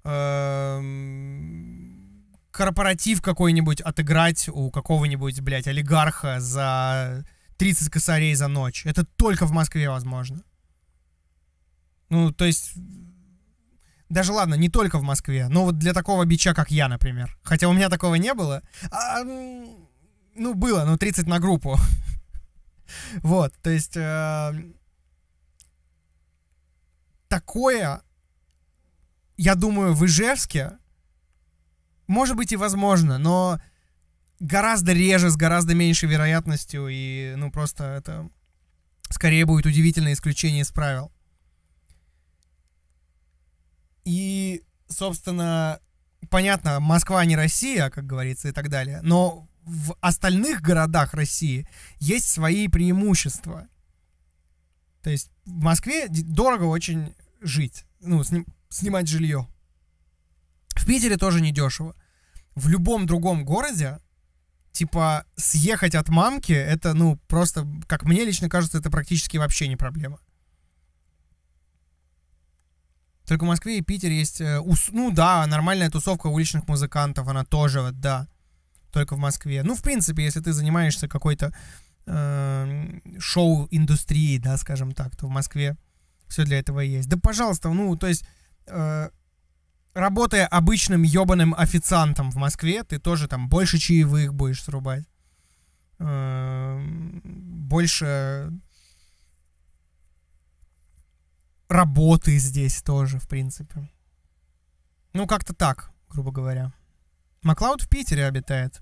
Эм, корпоратив какой-нибудь отыграть у какого-нибудь, блядь, олигарха за 30 косарей за ночь. Это только в Москве возможно. Ну, то есть... Даже ладно, не только в Москве, но вот для такого бича, как я, например. Хотя у меня такого не было. А, ну, было, но 30 на группу. вот, то есть... Э, такое, я думаю, в Ижевске может быть и возможно, но гораздо реже, с гораздо меньшей вероятностью, и, ну, просто это скорее будет удивительное исключение из правил. И, собственно, понятно, Москва не Россия, как говорится, и так далее, но в остальных городах России есть свои преимущества. То есть в Москве дорого очень жить, ну, сни снимать жилье. В Питере тоже недешево. В любом другом городе типа, съехать от мамки, это, ну, просто, как мне лично кажется, это практически вообще не проблема. Только в Москве и Питере есть... Э, ну да, нормальная тусовка уличных музыкантов, она тоже, вот, да. Только в Москве. Ну, в принципе, если ты занимаешься какой-то э, шоу-индустрией, да, скажем так, то в Москве все для этого есть. Да, пожалуйста, ну, то есть... Э, работая обычным ебаным официантом в Москве, ты тоже там больше чаевых будешь срубать. Эм, больше работы здесь тоже, в принципе. Ну, как-то так, грубо говоря. Маклауд в Питере обитает.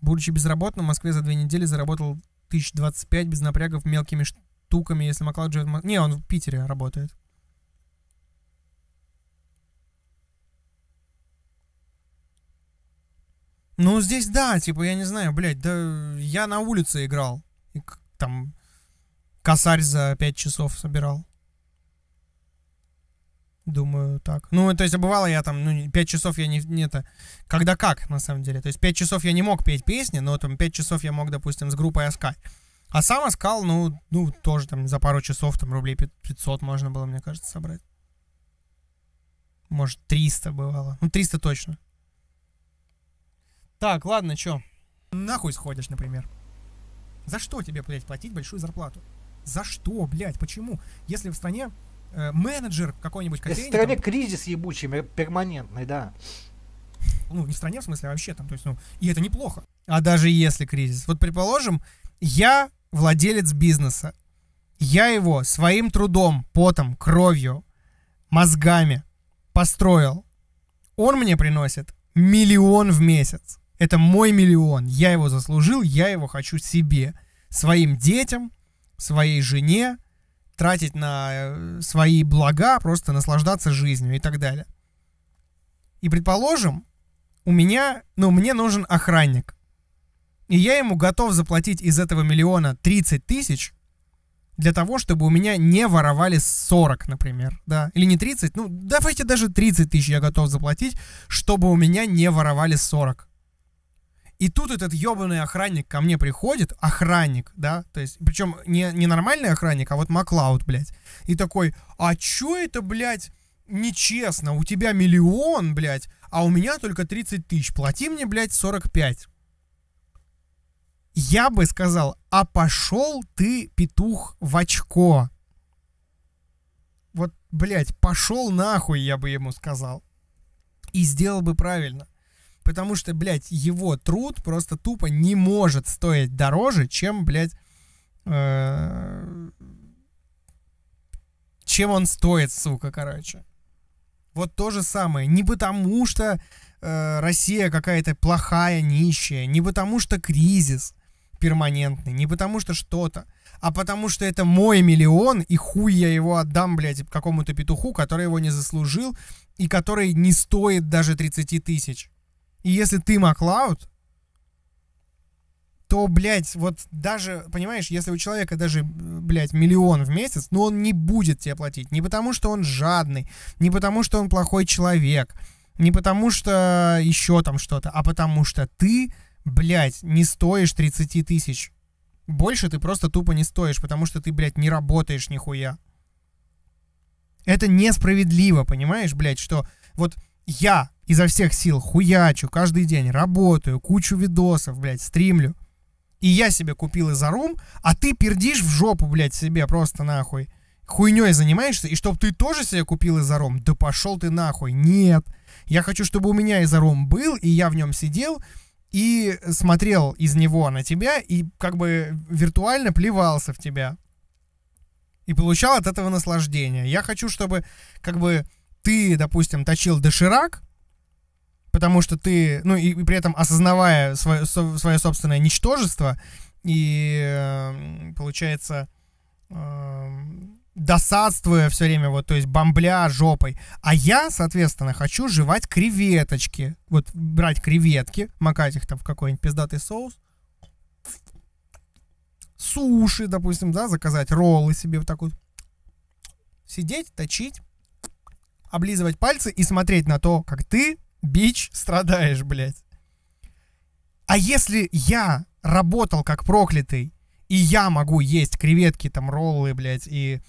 Будучи безработным, в Москве за две недели заработал 1025 без напрягов мелкими штуками, если Маклауд живет Не, он в Питере работает. Ну, здесь да, типа, я не знаю, блядь, да я на улице играл. И, там косарь за пять часов собирал. Думаю, так. Ну, то есть, а бывало я там, ну, пять часов я не, не это... Когда как, на самом деле. То есть, пять часов я не мог петь песни, но там пять часов я мог, допустим, с группой Аскаль. А сам Аскал, ну, ну, тоже там за пару часов, там, рублей 500 можно было, мне кажется, собрать. Может, 300 бывало. Ну, 300 точно. Так, ладно, чё? Нахуй сходишь, например. За что тебе, блядь, платить большую зарплату? За что, блядь, почему? Если в стране э, менеджер какой-нибудь кофейни... В стране там... кризис ебучий, э, перманентный, да. Ну, не в стране, в смысле, а вообще там, то есть, ну, и это неплохо. А даже если кризис. Вот, предположим, я владелец бизнеса. Я его своим трудом, потом, кровью, мозгами построил. Он мне приносит миллион в месяц. Это мой миллион. Я его заслужил, я его хочу себе, своим детям, своей жене, тратить на э, свои блага, просто наслаждаться жизнью и так далее. И предположим, у меня, ну, мне нужен охранник. И я ему готов заплатить из этого миллиона 30 тысяч для того, чтобы у меня не воровали 40, например, да, или не 30, ну, давайте даже 30 тысяч я готов заплатить, чтобы у меня не воровали 40. И тут этот ебаный охранник ко мне приходит, охранник, да, то есть, причем не, не нормальный охранник, а вот Маклауд, блядь, и такой, а чё это, блядь, нечестно, у тебя миллион, блядь, а у меня только 30 тысяч, плати мне, блядь, 45. Я бы сказал, а пошел ты, петух, в очко. Вот, блядь, пошел нахуй, я бы ему сказал. И сделал бы правильно потому что, блядь, его труд просто тупо не может стоить дороже, чем, блядь, э, чем он стоит, сука, короче. Вот то же самое. Не потому что э, Россия какая-то плохая, нищая, не потому что кризис перманентный, не потому что что-то, а потому что это мой миллион, и хуй я его отдам, блядь, какому-то петуху, который его не заслужил, и который не стоит даже 30 тысяч. И если ты Маклауд, то, блядь, вот даже, понимаешь, если у человека даже, блядь, миллион в месяц, но ну, он не будет тебе платить. Не потому, что он жадный, не потому, что он плохой человек, не потому, что еще там что-то, а потому что ты, блядь, не стоишь 30 тысяч. Больше ты просто тупо не стоишь, потому что ты, блядь, не работаешь нихуя. Это несправедливо, понимаешь, блядь, что вот я изо всех сил хуячу каждый день, работаю, кучу видосов, блядь, стримлю. И я себе купил изорум, а ты пердишь в жопу, блядь, себе просто нахуй. Хуйней занимаешься, и чтоб ты тоже себе купил изорум, да пошел ты нахуй. Нет. Я хочу, чтобы у меня изорум был, и я в нем сидел, и смотрел из него на тебя, и как бы виртуально плевался в тебя. И получал от этого наслаждение. Я хочу, чтобы как бы ты, допустим, точил доширак, потому что ты, ну и, и при этом осознавая свое, со, свое собственное ничтожество и, э, получается, э, досадствуя все время, вот, то есть бомбля жопой. А я, соответственно, хочу жевать креветочки. Вот брать креветки, макать их там в какой-нибудь пиздатый соус. Суши, допустим, да, заказать, роллы себе вот так вот. Сидеть, точить, облизывать пальцы и смотреть на то, как ты бич, страдаешь, блядь. А если я работал как проклятый, и я могу есть креветки, там, роллы, блядь, и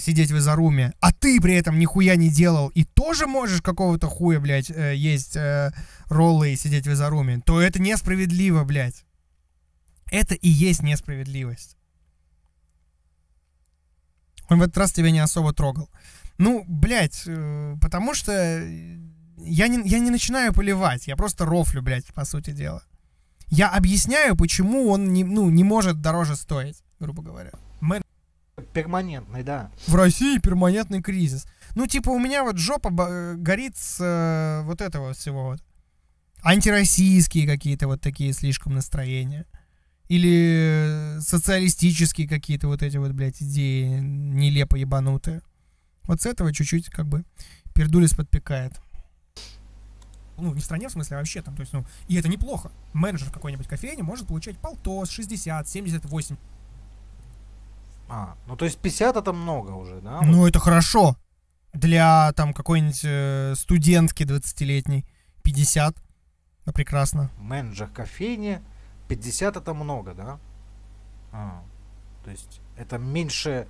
сидеть в изоруме, а ты при этом нихуя не делал и тоже можешь какого-то хуя, блядь, э, есть э, роллы и сидеть в изоруме, то это несправедливо, блядь. Это и есть несправедливость. Он в этот раз тебя не особо трогал. Ну, блядь, э, потому что э, я не, я не начинаю поливать, я просто рофлю, блядь, по сути дела. Я объясняю, почему он не, ну, не может дороже стоить, грубо говоря. Мен... Перманентный, да. В России перманентный кризис. Ну, типа, у меня вот жопа э, горит с э, вот этого всего вот. Антироссийские какие-то вот такие слишком настроения. Или э, социалистические какие-то вот эти вот, блядь, идеи нелепо ебанутые. Вот с этого чуть-чуть как бы пердулис подпекает ну, не в стране, в смысле, а вообще там, то есть, ну, и это неплохо. Менеджер какой-нибудь кофейни может получать полтос, 60, 78. А, ну то есть 50 это много уже, да? Ну это хорошо. Для там какой-нибудь э, студентки 20-летней 50. Да, прекрасно. Менеджер кофейни 50 это много, да? А, то есть это меньше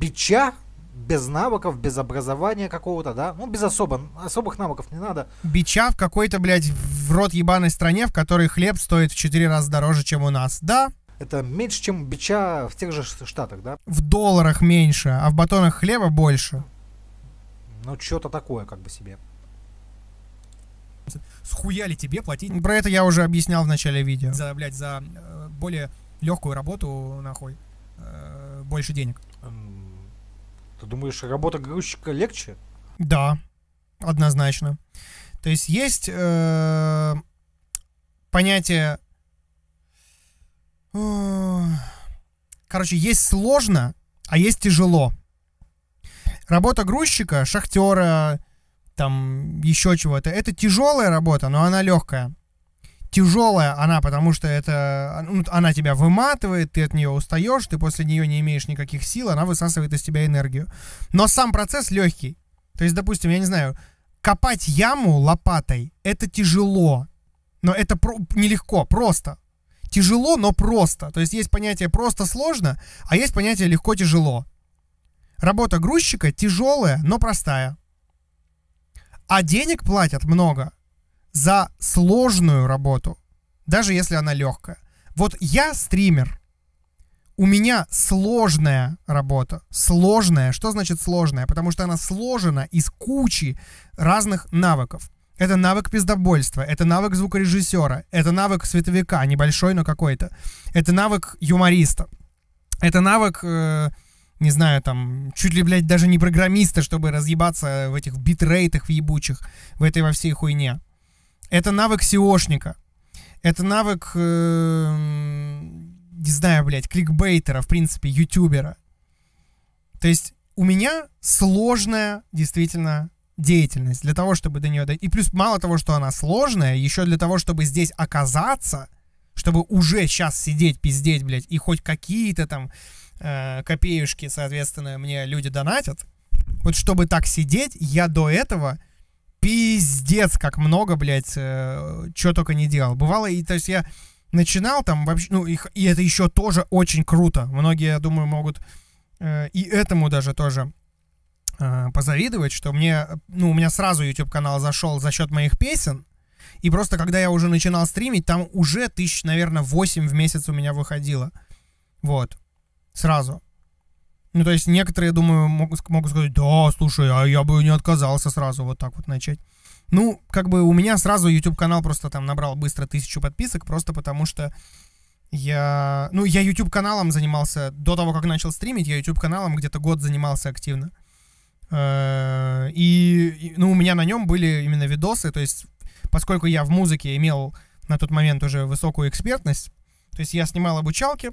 бича, без навыков, без образования какого-то, да? Ну, без особо, особых навыков не надо. Бича в какой-то, блядь, в рот ебаной стране, в которой хлеб стоит в 4 раза дороже, чем у нас. Да, это меньше, чем бича в тех же штатах, да? В долларах меньше, а в батонах хлеба больше. Ну, что-то такое, как бы себе. Схуяли тебе платить? Про это я уже объяснял в начале видео. За, блядь, за э, более легкую работу нахуй. Э, больше денег. Ты думаешь, работа грузчика легче? Да, однозначно. То есть есть э, понятие... Э, короче, есть сложно, а есть тяжело. Работа грузчика, шахтера, там еще чего-то, это тяжелая работа, но она легкая тяжелая она, потому что это ну, она тебя выматывает, ты от нее устаешь, ты после нее не имеешь никаких сил, она высасывает из тебя энергию. Но сам процесс легкий. То есть, допустим, я не знаю, копать яму лопатой это тяжело, но это про- нелегко, просто. Тяжело, но просто. То есть есть понятие просто сложно, а есть понятие легко тяжело. Работа грузчика тяжелая, но простая. А денег платят много за сложную работу, даже если она легкая. Вот я стример, у меня сложная работа. Сложная. Что значит сложная? Потому что она сложена из кучи разных навыков. Это навык пиздобольства, это навык звукорежиссера, это навык световика, небольшой, но какой-то. Это навык юмориста. Это навык, э, не знаю, там, чуть ли, блядь, даже не программиста, чтобы разъебаться в этих битрейтах в ебучих, в этой во всей хуйне. Это навык SEOшника. Это навык, э, не знаю, блядь, кликбейтера, в принципе, ютубера. То есть у меня сложная действительно деятельность для того, чтобы до нее дойти. И плюс мало того, что она сложная, еще для того, чтобы здесь оказаться, чтобы уже сейчас сидеть, пиздеть, блядь, и хоть какие-то там э, копеюшки, соответственно, мне люди донатят. Вот чтобы так сидеть, я до этого пиздец, как много, блядь, э, только не делал. Бывало, и то есть я начинал там вообще, ну, и, и это еще тоже очень круто. Многие, я думаю, могут э, и этому даже тоже э, позавидовать, что мне, ну, у меня сразу YouTube-канал зашел за счет моих песен, и просто когда я уже начинал стримить, там уже тысяч, наверное, 8 в месяц у меня выходило. Вот. Сразу. Ну, то есть некоторые, я думаю, могут, могут сказать, да, слушай, а я бы не отказался сразу вот так вот начать. Ну, как бы у меня сразу YouTube-канал просто там набрал быстро тысячу подписок, просто потому что я... Ну, я YouTube-каналом занимался до того, как начал стримить, я YouTube-каналом где-то год занимался активно. Э, и, ну, у меня на нем были именно видосы, то есть, поскольку я в музыке имел на тот момент уже высокую экспертность, то есть я снимал обучалки,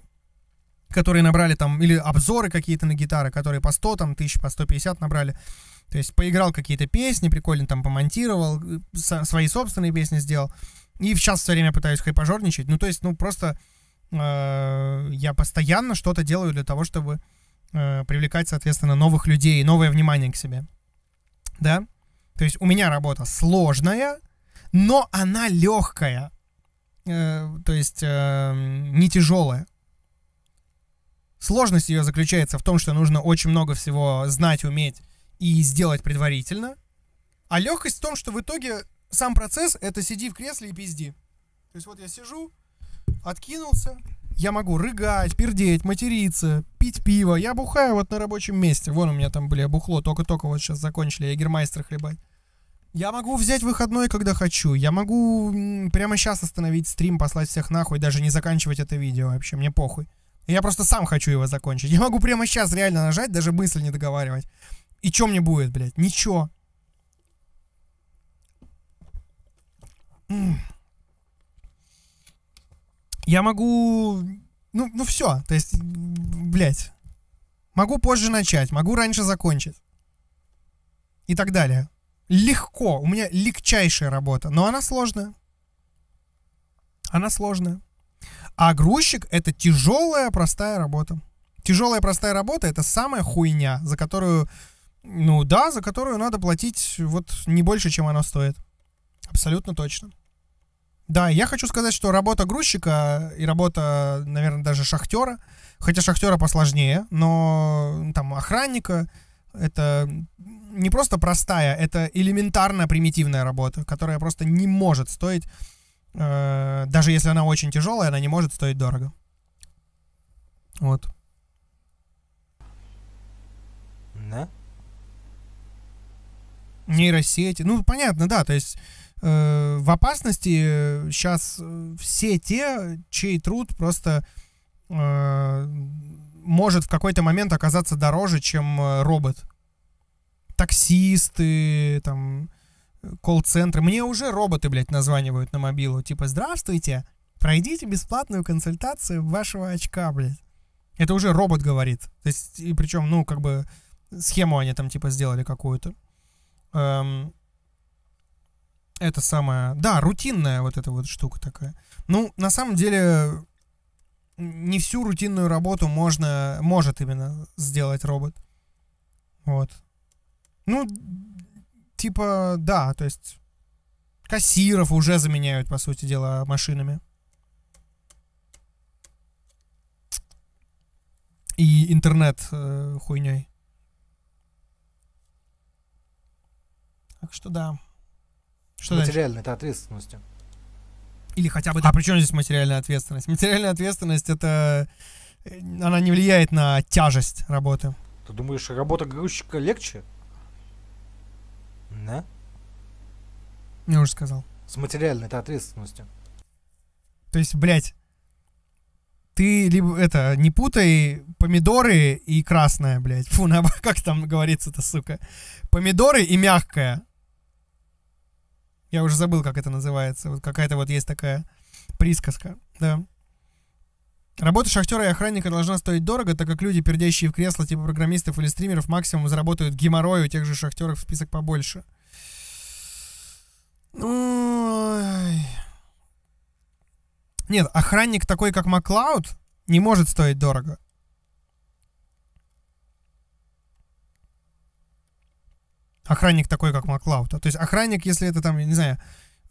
которые набрали там, или обзоры какие-то на гитары, которые по 100, там, тысяч, по 150 набрали. То есть поиграл какие-то песни, прикольно там помонтировал, э, со- свои собственные песни сделал. И сейчас все время пытаюсь хайпожорничать. Ну, то есть, ну, просто э- я постоянно что-то делаю для того, чтобы э- привлекать, соответственно, новых людей, новое внимание к себе. Да? То есть у меня работа сложная, но она легкая. Э- то есть э- не тяжелая. Сложность ее заключается в том, что нужно очень много всего знать, уметь и сделать предварительно. А легкость в том, что в итоге сам процесс — это сиди в кресле и пизди. То есть вот я сижу, откинулся, я могу рыгать, пердеть, материться, пить пиво. Я бухаю вот на рабочем месте. Вон у меня там, были бухло. Только-только вот сейчас закончили, я гермайстер хлебать. Я могу взять выходной, когда хочу. Я могу прямо сейчас остановить стрим, послать всех нахуй, даже не заканчивать это видео вообще. Мне похуй. Я просто сам хочу его закончить. Я могу прямо сейчас реально нажать, даже мысль не договаривать. И чё мне будет, блядь? Ничего. Я могу... Ну, ну все, то есть, блядь. Могу позже начать, могу раньше закончить. И так далее. Легко, у меня легчайшая работа, но она сложная. Она сложная. А грузчик — это тяжелая, простая работа. Тяжелая, простая работа — это самая хуйня, за которую, ну да, за которую надо платить вот не больше, чем она стоит. Абсолютно точно. Да, я хочу сказать, что работа грузчика и работа, наверное, даже шахтера, хотя шахтера посложнее, но там охранника, это не просто простая, это элементарная примитивная работа, которая просто не может стоить э, даже если она очень тяжелая, она не может стоить дорого. Вот. Да? Нейросети. Ну, понятно, да. То есть э, в опасности сейчас э, э, все те, чей труд просто э, может в какой-то момент оказаться дороже, чем э, робот. Таксисты, там, колл-центр. Мне уже роботы, блядь, названивают на мобилу. Типа, здравствуйте, пройдите бесплатную консультацию вашего очка, блядь. Это уже робот говорит. То есть, и причем, ну, как бы, схему они там, типа, сделали какую-то. Эм, это самое... Да, рутинная вот эта вот штука такая. Ну, на самом деле, не всю рутинную работу можно... Может именно сделать робот. Вот. Ну, типа, да, то есть кассиров уже заменяют, по сути дела, машинами. И интернет э, хуйней. Так что да. Что материальная это ответственностью. Или хотя бы... А при чем здесь материальная ответственность? Материальная ответственность это... Э, она не влияет на тяжесть работы. Ты думаешь, работа грузчика легче? Да? Я уже сказал. С материальной-то ответственностью. То есть, блядь, ты либо это не путай помидоры и красное, блядь. Фу, на, как там говорится-то, сука. Помидоры и мягкое. Я уже забыл, как это называется. Вот какая-то вот есть такая присказка, да. Работа шахтера и охранника должна стоить дорого, так как люди, пердящие в кресло типа программистов или стримеров, максимум заработают геморрой у тех же шахтеров в список побольше. Ой. Нет, охранник такой, как Маклауд, не может стоить дорого. Охранник такой, как Маклауд. То есть охранник, если это там, не знаю,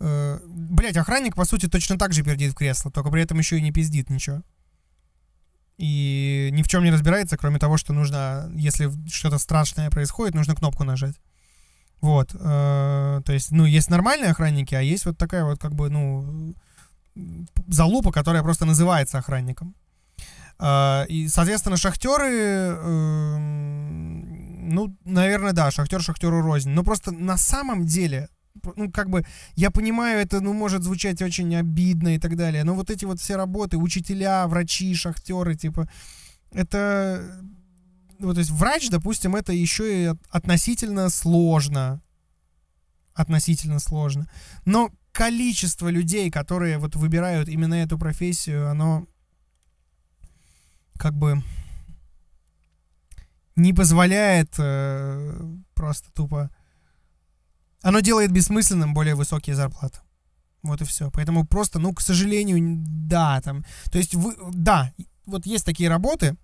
э, блять, охранник, по сути, точно так же пердит в кресло, только при этом еще и не пиздит ничего и ни в чем не разбирается, кроме того, что нужно, если что-то страшное происходит, нужно кнопку нажать. Вот, э, то есть, ну, есть нормальные охранники, а есть вот такая вот, как бы, ну, залупа, которая просто называется охранником. Э, и, соответственно, шахтеры, эм, ну, наверное, да, шахтер шахтеру рознь. Но просто на самом деле ну, как бы, я понимаю, это, ну, может звучать очень обидно и так далее, но вот эти вот все работы, учителя, врачи, шахтеры, типа, это, вот ну, то есть врач, допустим, это еще и относительно сложно, относительно сложно, но количество людей, которые вот выбирают именно эту профессию, оно как бы не позволяет э, просто тупо оно делает бессмысленным более высокие зарплаты. Вот и все. Поэтому просто, ну, к сожалению, да, там. То есть, вы, да, вот есть такие работы,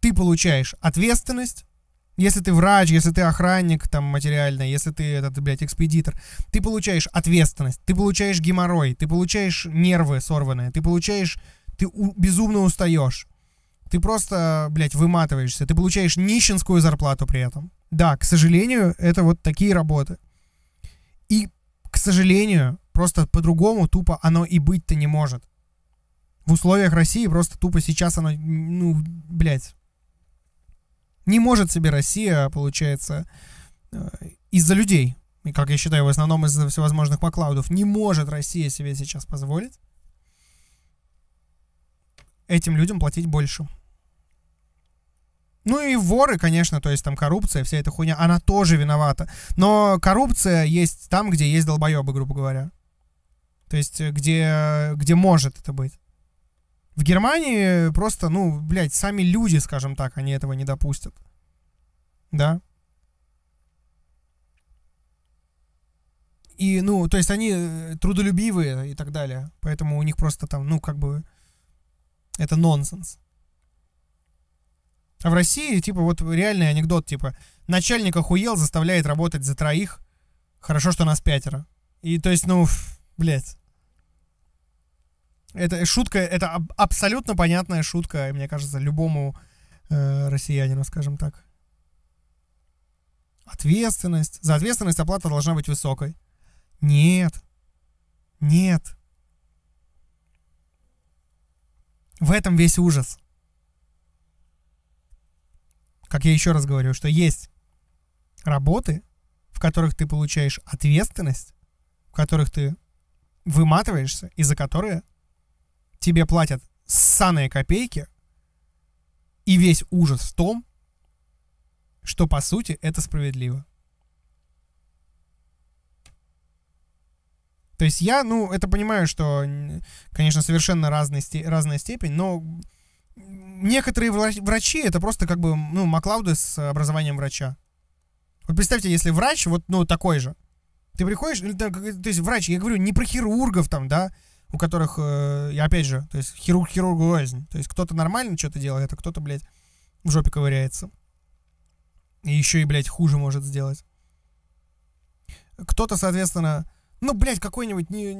ты получаешь ответственность, если ты врач, если ты охранник там материально, если ты этот, блядь, экспедитор, ты получаешь ответственность, ты получаешь геморрой, ты получаешь нервы сорванные, ты получаешь, ты у, безумно устаешь, ты просто, блядь, выматываешься, ты получаешь нищенскую зарплату при этом. Да, к сожалению, это вот такие работы. К сожалению, просто по-другому тупо оно и быть-то не может. В условиях России просто тупо сейчас оно, ну, блядь. Не может себе Россия, получается, э, из-за людей, и как я считаю, в основном из-за всевозможных поклаудов, не может Россия себе сейчас позволить этим людям платить больше. Ну и воры, конечно, то есть там коррупция, вся эта хуйня, она тоже виновата. Но коррупция есть там, где есть долбоебы, грубо говоря. То есть э, где, э, где может это быть. В Германии просто, ну, блядь, сами люди, скажем так, они этого не допустят. Да? И, ну, то есть они э, трудолюбивые и так далее. Поэтому у них просто там, ну, как бы, это нонсенс. А в России, типа, вот реальный анекдот, типа, начальник охуел, заставляет работать за троих, хорошо, что нас пятеро. И то есть, ну, блядь. Это шутка, это аб- абсолютно понятная шутка, мне кажется, любому э, россиянину, скажем так. Ответственность. За ответственность оплата должна быть высокой. Нет. Нет. В этом весь ужас как я еще раз говорю, что есть работы, в которых ты получаешь ответственность, в которых ты выматываешься, и за которые тебе платят ссаные копейки, и весь ужас в том, что по сути это справедливо. То есть я, ну, это понимаю, что, конечно, совершенно разная, сте разная степень, но некоторые врачи это просто как бы, ну, Маклауды с образованием врача. Вот представьте, если врач вот, ну, такой же. Ты приходишь, то есть врач, я говорю не про хирургов там, да, у которых, э, опять же, то есть хирург хирургу рознь. То есть кто-то нормально что-то делает, а кто-то, блядь, в жопе ковыряется. И еще и, блядь, хуже может сделать. Кто-то, соответственно, ну, блядь, какой-нибудь не,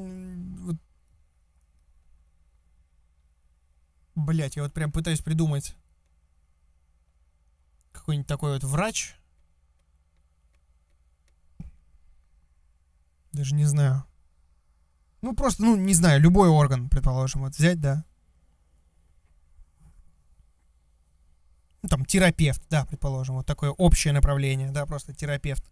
вот, Блять, я вот прям пытаюсь придумать какой-нибудь такой вот врач. Даже не знаю. Ну, просто, ну, не знаю, любой орган, предположим, вот взять, да. Ну, там, терапевт, да, предположим, вот такое общее направление, да, просто терапевт.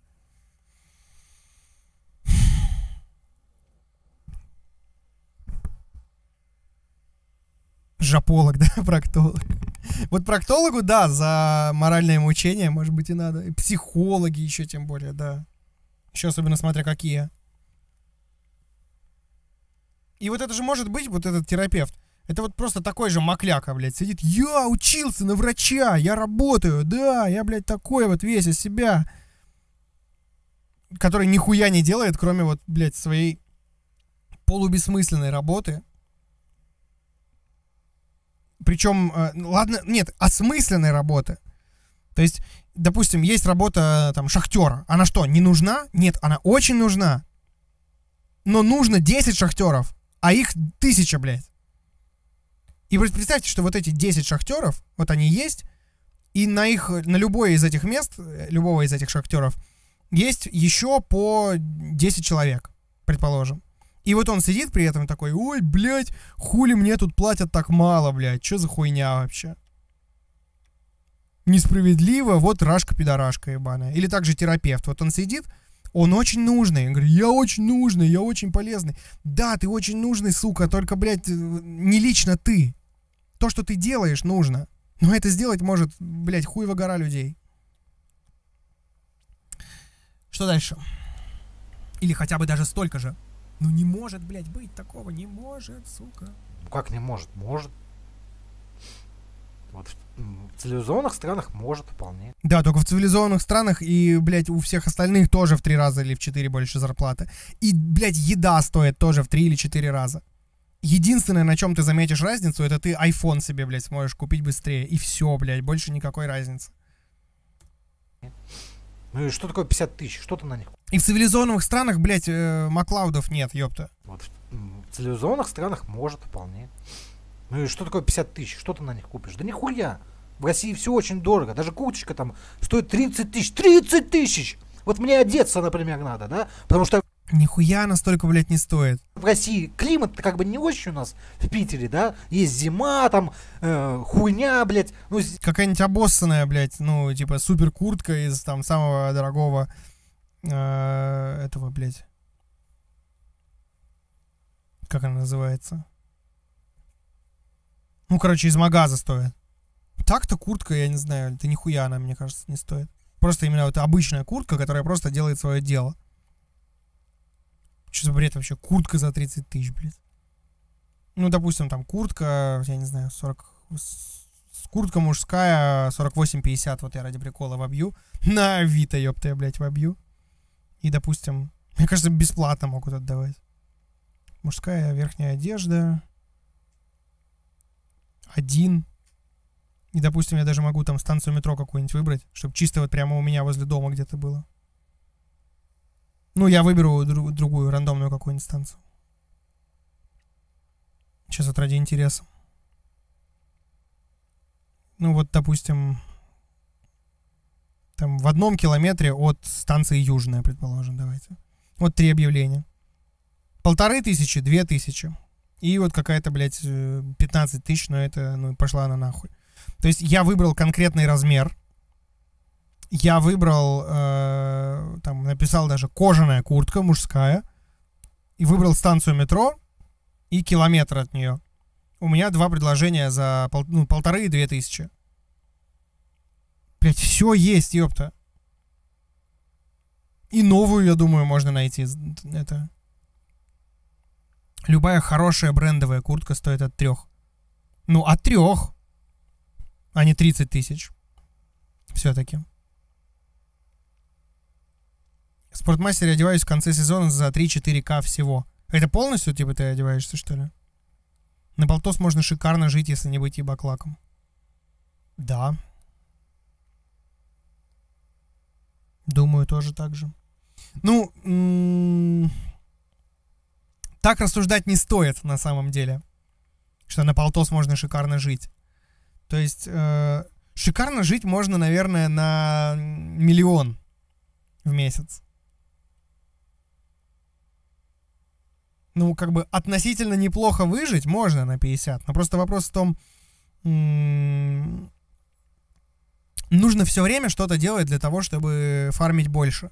Жаполог, да, проктолог. Вот проктологу, да, за моральное мучение, может быть, и надо. И психологи еще тем более, да. Еще особенно смотря какие. И вот это же может быть, вот этот терапевт. Это вот просто такой же макляка, блядь, сидит. Я учился на врача, я работаю, да, я, блядь, такой вот весь из себя. Который нихуя не делает, кроме вот, блядь, своей полубессмысленной работы, причем, э, ладно, нет, осмысленной работы. То есть, допустим, есть работа там шахтера. Она что, не нужна? Нет, она очень нужна. Но нужно 10 шахтеров, а их тысяча, блядь. И представьте, что вот эти 10 шахтеров, вот они есть, и на их, на любое из этих мест, любого из этих шахтеров, есть еще по 10 человек, предположим. И вот он сидит при этом такой, ой, блядь, хули мне тут платят так мало, блядь, что за хуйня вообще? Несправедливо, вот рашка-пидорашка ебаная. Или также терапевт, вот он сидит, он очень нужный. Я говорю, я очень нужный, я очень полезный. Да, ты очень нужный, сука, только, блядь, э, не лично ты. То, что ты делаешь, нужно. Но это сделать может, блядь, хуево гора людей. Что дальше? Или хотя бы даже столько же. Ну не может, блядь, быть такого, не может, сука. Ну как не может? Может. Вот в цивилизованных странах может вполне. Да, только в цивилизованных странах и, блядь, у всех остальных тоже в три раза или в четыре больше зарплата. И, блядь, еда стоит тоже в три или четыре раза. Единственное, на чем ты заметишь разницу, это ты iPhone себе, блядь, сможешь купить быстрее. И все, блядь, больше никакой разницы. Ну и что такое 50 тысяч? Что ты на них? И в цивилизованных странах, блядь, э, Маклаудов нет, ёпта. Вот в цивилизованных странах может вполне. Ну и что такое 50 тысяч? Что ты на них купишь? Да нихуя. В России все очень дорого. Даже курточка там стоит 30 тысяч. 30 тысяч! Вот мне одеться, например, надо, да? Потому что Нихуя она столько, блядь, не стоит. В России климат как бы не очень у нас в Питере, да? Есть зима, там э, хуйня, блядь. Ну, з... Какая-нибудь обоссанная, блядь, ну, типа супер куртка из там самого дорогого э, этого, блядь. Как она называется? Ну, короче, из магаза стоит. Так-то куртка, я не знаю, это нихуя она, мне кажется, не стоит. Просто именно вот обычная куртка, которая просто делает свое дело. Что за бред вообще? Куртка за 30 тысяч, блядь. Ну, допустим, там куртка, я не знаю, 40... Куртка мужская, 48,50, вот я ради прикола вобью. На Авито, ёпта, я, блядь, вобью. И, допустим, мне кажется, бесплатно могут отдавать. Мужская верхняя одежда. Один. И, допустим, я даже могу там станцию метро какую-нибудь выбрать, чтобы чисто вот прямо у меня возле дома где-то было. Ну, я выберу друг, другую рандомную какую-нибудь станцию. Сейчас вот ради интереса. Ну вот, допустим, там в одном километре от станции Южная, предположим, давайте. Вот три объявления. Полторы тысячи, две тысячи. И вот какая-то, блядь, 15 э, тысяч, но это, ну, пошла она нахуй. То есть я выбрал конкретный размер, я выбрал, э, там написал даже кожаная куртка мужская, и выбрал станцию метро и километр от нее. У меня два предложения за пол, ну, полторы и две тысячи. Блять, все есть, ёпта. И новую, я думаю, можно найти. Это... Любая хорошая брендовая куртка стоит от трех. Ну, от трех, а не 30 тысяч. Все-таки. В спортмастере одеваюсь в конце сезона за 3-4к всего. Это полностью, типа, ты одеваешься, что ли? На Болтос можно шикарно жить, если не быть ебаклаком. Да. Думаю, тоже так же. Ну, м-м, так рассуждать не стоит на самом деле, что на полтос можно шикарно жить. То есть э шикарно жить можно, наверное, на миллион в месяц. ну, как бы относительно неплохо выжить можно на 50, но просто вопрос в том, нужно все время что-то делать для того, чтобы фармить больше.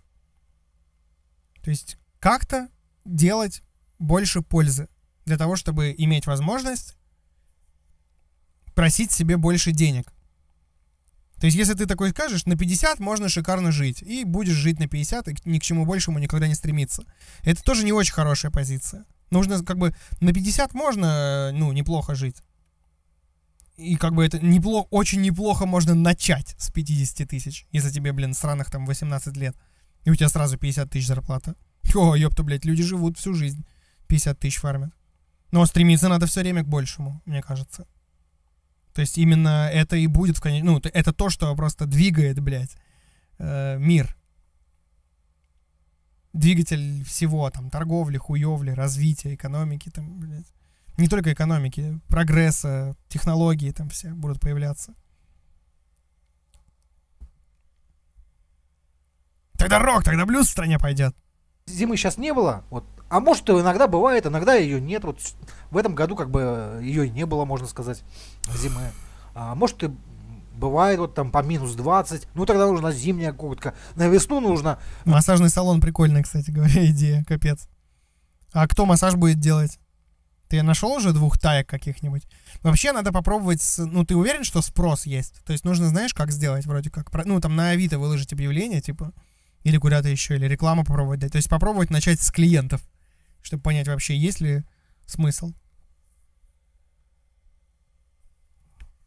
То есть как-то делать больше пользы для того, чтобы иметь возможность просить себе больше денег. То есть, если ты такой скажешь, на 50 можно шикарно жить, и будешь жить на 50, и ни к чему большему никогда не стремиться. Это тоже не очень хорошая позиция. Нужно как бы на 50 можно, э, ну, неплохо жить. И как бы это неплохо, очень неплохо можно начать с 50 тысяч, если тебе, блин, сраных там 18 лет, и у тебя сразу 50 тысяч зарплата. О, ёпта, блядь, люди живут всю жизнь, 50 тысяч фармят. Но стремиться надо все время к большему, мне кажется. То есть именно это и будет в конечном... Ну, это то, что просто двигает, блядь, э, мир. Двигатель всего, там, торговли, хуевли, развития, экономики, там, блядь. Не только экономики, прогресса, технологии там все будут появляться. Тогда рок, тогда блюз в стране пойдет зимы сейчас не было, вот, а может иногда бывает, иногда ее нет, вот в этом году как бы э, ее и не было, можно сказать, зимы. А, может и бывает вот там по минус 20, ну тогда нужна зимняя куртка, на весну нужно... Массажный салон прикольная, кстати говоря, идея, капец. А кто массаж будет делать? Ты нашел уже двух таек каких-нибудь? Вообще надо попробовать, с... ну ты уверен, что спрос есть? То есть нужно, знаешь, как сделать вроде как? Ну там на Авито выложить объявление, типа, или куда-то еще, или рекламу попробовать дать. То есть попробовать начать с клиентов, чтобы понять вообще, есть ли смысл.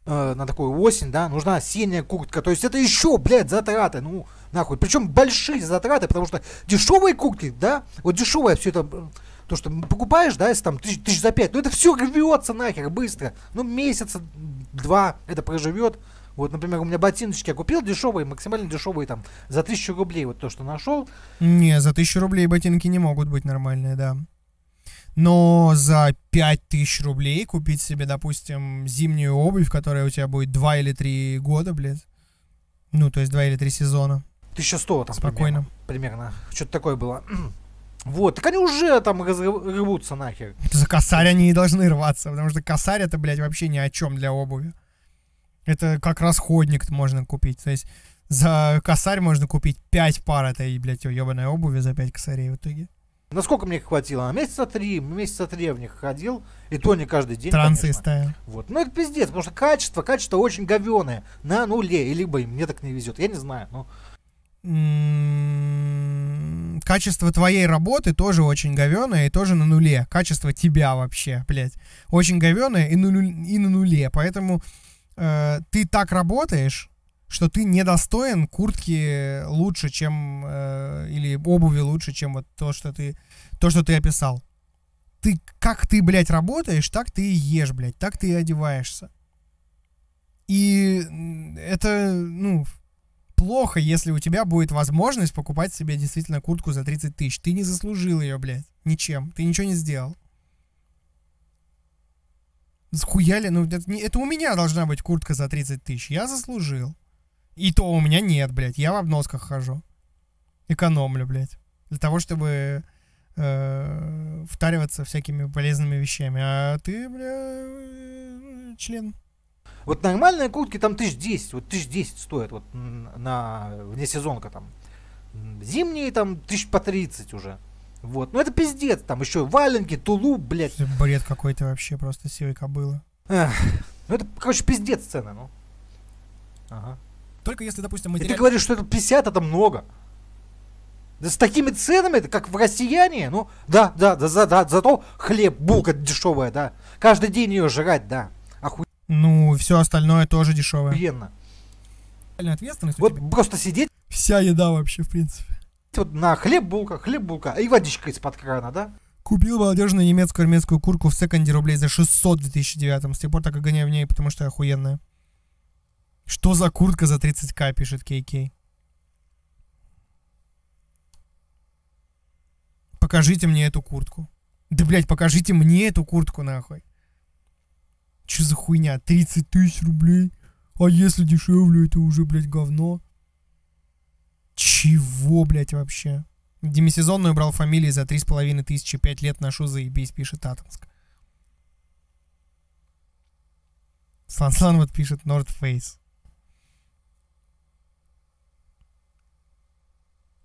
Э, на такую осень, да, нужна осенняя куртка. То есть это еще, блядь, затраты, ну, нахуй. Причем большие затраты, потому что дешевые куртки, да, вот дешевая все это, э, то, что покупаешь, да, если там тысяч, тысяч за пять, ну это все рвется нахер быстро. Ну, месяца два это проживет. Вот, например, у меня ботиночки я купил дешевые, максимально дешевые там, за тысячу рублей вот то, что нашел. Не, за тысячу рублей ботинки не могут быть нормальные, да. Но за пять тысяч рублей купить себе, допустим, зимнюю обувь, которая у тебя будет два или три года, блядь. Ну, то есть два или три сезона. Тысяча сто там Спокойно. примерно. примерно. Что-то такое было. Вот, так они уже там рвутся нахер. За косарь они и должны рваться, потому что косарь это, блядь, вообще ни о чем для обуви. Это как расходник можно купить. То есть за косарь можно купить 5 пар этой, блядь, ебаной обуви за 5 косарей в итоге. Насколько ну, мне хватило? А месяца три, месяца три я в них ходил, и то не каждый день. Трансы ставил. Вот. Ну это пиздец, потому что качество, качество очень говеное. На нуле, и либо мне так не везет, я не знаю, Но... М-м-м, качество твоей работы тоже очень говеное и тоже на нуле. Качество тебя вообще, блядь. Очень говеное и, нулю... и на нуле. Поэтому э, ты так работаешь, что ты недостоин куртки лучше, чем э, или обуви лучше, чем вот то, что ты то, что ты описал. Ты как ты, блядь, работаешь, так ты и ешь, блядь, так ты и одеваешься. И это, ну, плохо, если у тебя будет возможность покупать себе действительно куртку за 30 тысяч. Ты не заслужил ее, блядь, ничем. Ты ничего не сделал схуяли, ну это, это у меня должна быть куртка за 30 тысяч, я заслужил. И то у меня нет, блядь, я в обносках хожу. Экономлю, блядь. Для того, чтобы э, втариваться всякими полезными вещами. А ты, бля, член. Вот нормальные куртки там тысяч десять, вот тысяч десять стоят вот на вне сезонка там. Зимние там тысяч по тридцать уже. Вот. Ну это пиздец, там еще валенки, тулу, блядь. Это бред какой-то вообще, просто сивой кобылы. ну это, короче, пиздец цена, ну. Ага. Только если, допустим, материал... И ты говоришь, что это 50, это много. Да с такими ценами, как в россияне, ну, да, да, да, да, да, зато хлеб, булка дешевая, да. Каждый день ее жрать, да. Оху... Ну, все остальное тоже дешевое. Охуенно. Ответственность вот просто сидеть. Вся еда вообще, в принципе вот на хлеб-булка, хлеб-булка, и водичка из-под крана, да? Купил молодежную немецкую армейскую куртку в секонде рублей за 600 в 2009 С тех пор так и гоняю в ней, потому что охуенная. Что за куртка за 30к, пишет Кейкей. Покажите мне эту куртку. Да, блядь, покажите мне эту куртку, нахуй. Чё за хуйня? 30 тысяч рублей? А если дешевле, это уже, блядь, говно. Чего, блядь, вообще? Демисезонную брал фамилии за три с половиной тысячи, пять лет ношу, заебись, пишет Атомск. Сансан вот пишет North Face.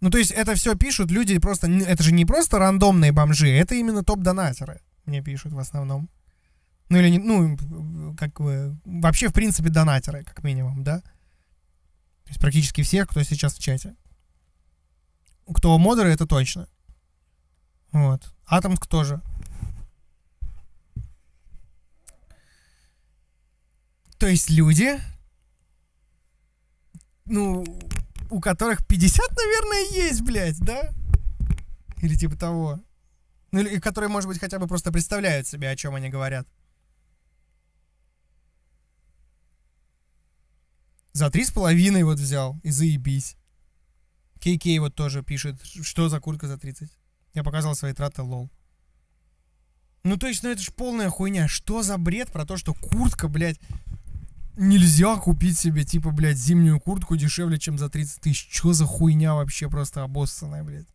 Ну, то есть это все пишут люди просто... Это же не просто рандомные бомжи, это именно топ-донатеры мне пишут в основном. Ну, или, не, ну, как бы... Вообще, в принципе, донатеры, как минимум, да? То есть практически всех, кто сейчас в чате. Кто модеры, это точно. Вот. Атомск тоже. То есть люди, ну, у которых 50, наверное, есть, блядь, да? Или типа того. Ну, или которые, может быть, хотя бы просто представляют себе, о чем они говорят. За три с половиной вот взял, и заебись. Кей-кей вот тоже пишет, что за куртка за 30. Я показал свои траты, лол. Ну то есть, ну это ж полная хуйня. Что за бред про то, что куртка, блядь, нельзя купить себе, типа, блядь, зимнюю куртку дешевле, чем за 30 тысяч. Что за хуйня вообще просто обоссанная, блядь.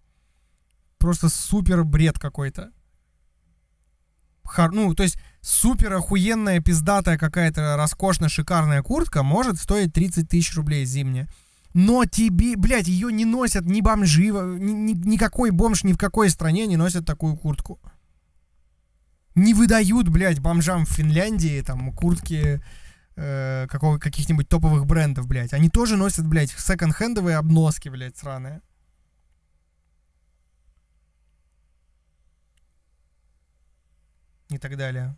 Просто супер бред какой-то ну, то есть супер охуенная пиздатая какая-то роскошная шикарная куртка может стоить 30 тысяч рублей зимняя. Но тебе, блядь, ее не носят ни бомжи, ни, ни, никакой бомж ни в какой стране не носит такую куртку. Не выдают, блядь, бомжам в Финляндии там куртки э, какого, каких-нибудь топовых брендов, блядь. Они тоже носят, блядь, секонд-хендовые обноски, блядь, сраные. и так далее.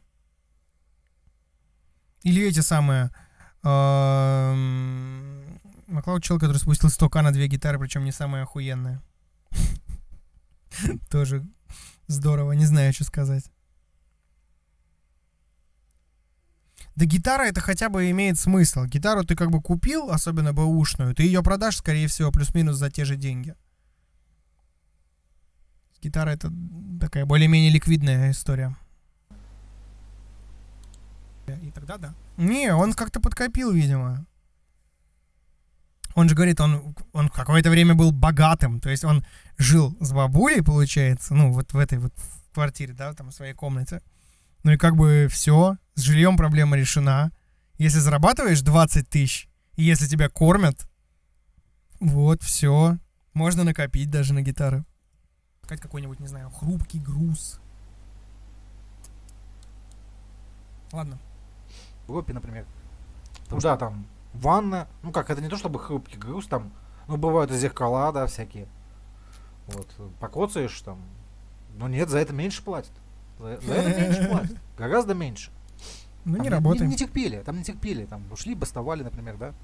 Или эти самые... Эм, Маклауд чел, который спустил 100 на две гитары, причем не самая охуенная, Тоже здорово, не знаю, что сказать. Да гитара это хотя бы имеет смысл. Гитару ты как бы купил, особенно бэушную, ты ее продашь, скорее всего, плюс-минус за те же деньги. Гитара это такая более-менее ликвидная история. И тогда да. Не, он как-то подкопил, видимо. Он же говорит, он, он какое-то время был богатым, то есть он жил с бабулей, получается, ну, вот в этой вот квартире, да, там, в своей комнате. Ну и как бы все, с жильем проблема решена. Если зарабатываешь 20 тысяч, и если тебя кормят, вот, все. Можно накопить даже на гитары. Какой-нибудь, не знаю, хрупкий груз. Ладно. Европе, например. Потому да, что... там ванна. Ну как, это не то чтобы хрупкий груз, там, ну бывают зеркала, да, всякие. Вот, покоцаешь там. Но нет, за это меньше платят. За, за это меньше платят. Гораздо меньше. Ну не, не работаем. Не, не терпели, там не терпели, там ушли, бастовали, например, да.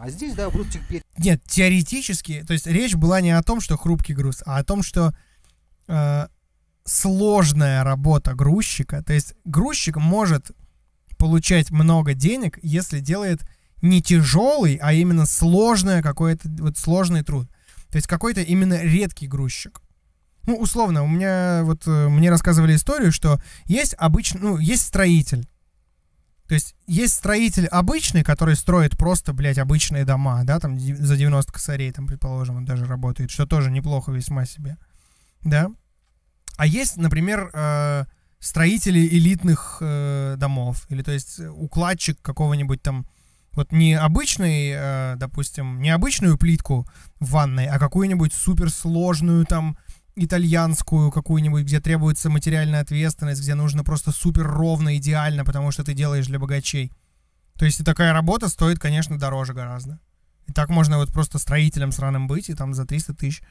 А здесь, да, будут терпеть. Нет, теоретически, то есть речь была не о том, что хрупкий груз, а о том, что э, сложная работа грузчика, то есть грузчик может получать много денег, если делает не тяжелый, а именно сложное какое-то, вот сложный труд. То есть какой-то именно редкий грузчик. Ну, условно, у меня вот э, мне рассказывали историю, что есть обычный, ну, есть строитель. То есть есть строитель обычный, который строит просто, блядь, обычные дома, да, там за 90 косарей, там, предположим, он даже работает, что тоже неплохо весьма себе, да. А есть, например, э, строители элитных э, домов, или то есть укладчик какого-нибудь там, вот не обычный, э, допустим, не обычную плитку в ванной, а какую-нибудь суперсложную там итальянскую какую-нибудь, где требуется материальная ответственность, где нужно просто супер ровно, идеально, потому что ты делаешь для богачей. То есть и такая работа стоит, конечно, дороже гораздо. И так можно вот просто строителем сраным быть и там за 300 тысяч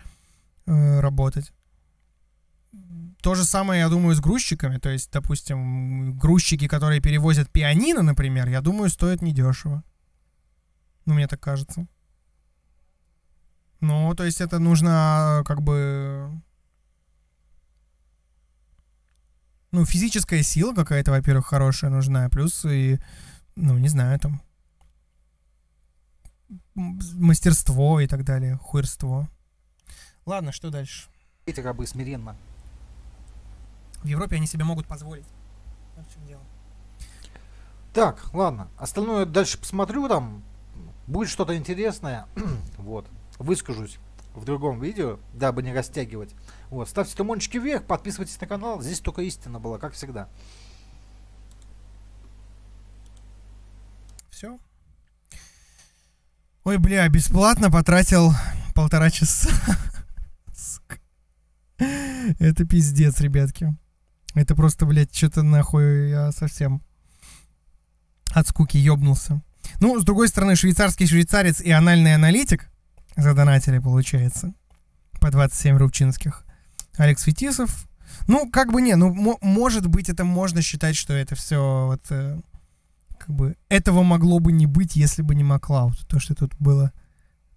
э, работать. То же самое, я думаю, с грузчиками. То есть, допустим, грузчики, которые перевозят пианино, например, я думаю, стоят недешево. Ну, мне так кажется. Ну, то есть это нужно как бы... Ну, физическая сила какая-то, во-первых, хорошая нужна. Плюс и, ну, не знаю, там... Мастерство и так далее, хуерство. Ладно, что дальше? Эти рабы смиренно в Европе они себе могут позволить. Вот в чем дело. Так, ладно. Остальное дальше посмотрю там. Будет что-то интересное. вот. Выскажусь в другом видео, дабы не растягивать. Вот. Ставьте тумончики вверх, подписывайтесь на канал. Здесь только истина была, как всегда. Все. Ой, бля, бесплатно потратил полтора часа. Это пиздец, ребятки. Это просто, блядь, что-то нахуй я совсем от скуки ёбнулся. Ну, с другой стороны, швейцарский швейцарец и анальный аналитик задонатили, получается, по 27 рубчинских. Алекс Фетисов. Ну, как бы не, ну, может быть, это можно считать, что это все вот... Э, как бы этого могло бы не быть, если бы не Маклауд. То, что тут было...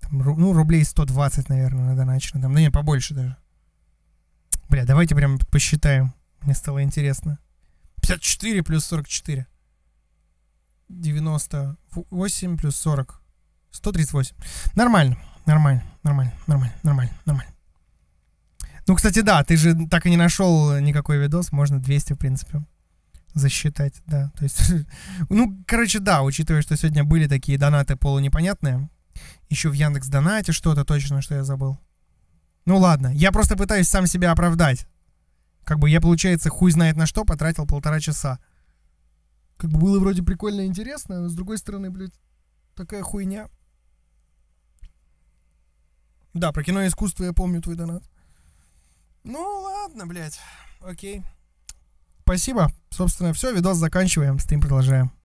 Там, ру ну, рублей 120, наверное, надоначено. Там, ну, не, побольше даже. Бля, давайте прям посчитаем. Мне стало интересно. 54 плюс 44. 98 плюс 40. 138. Нормально, нормально, нормально, нормально, нормально, нормально. Ну, кстати, да, ты же так и не нашел никакой видос, можно 200, в принципе, засчитать, да. То есть, ну, короче, да, учитывая, что сегодня были такие донаты полунепонятные, еще в Яндекс Донате что-то точно, что я забыл. Ну ладно, я просто пытаюсь сам себя оправдать. Как бы я, получается, хуй знает на что потратил полтора часа. Как бы было вроде прикольно и интересно, но с другой стороны, блядь, такая хуйня. Да, про кино и искусство я помню твой донат. Ну ладно, блядь, окей. Спасибо. Собственно, все, видос заканчиваем, стрим продолжаем.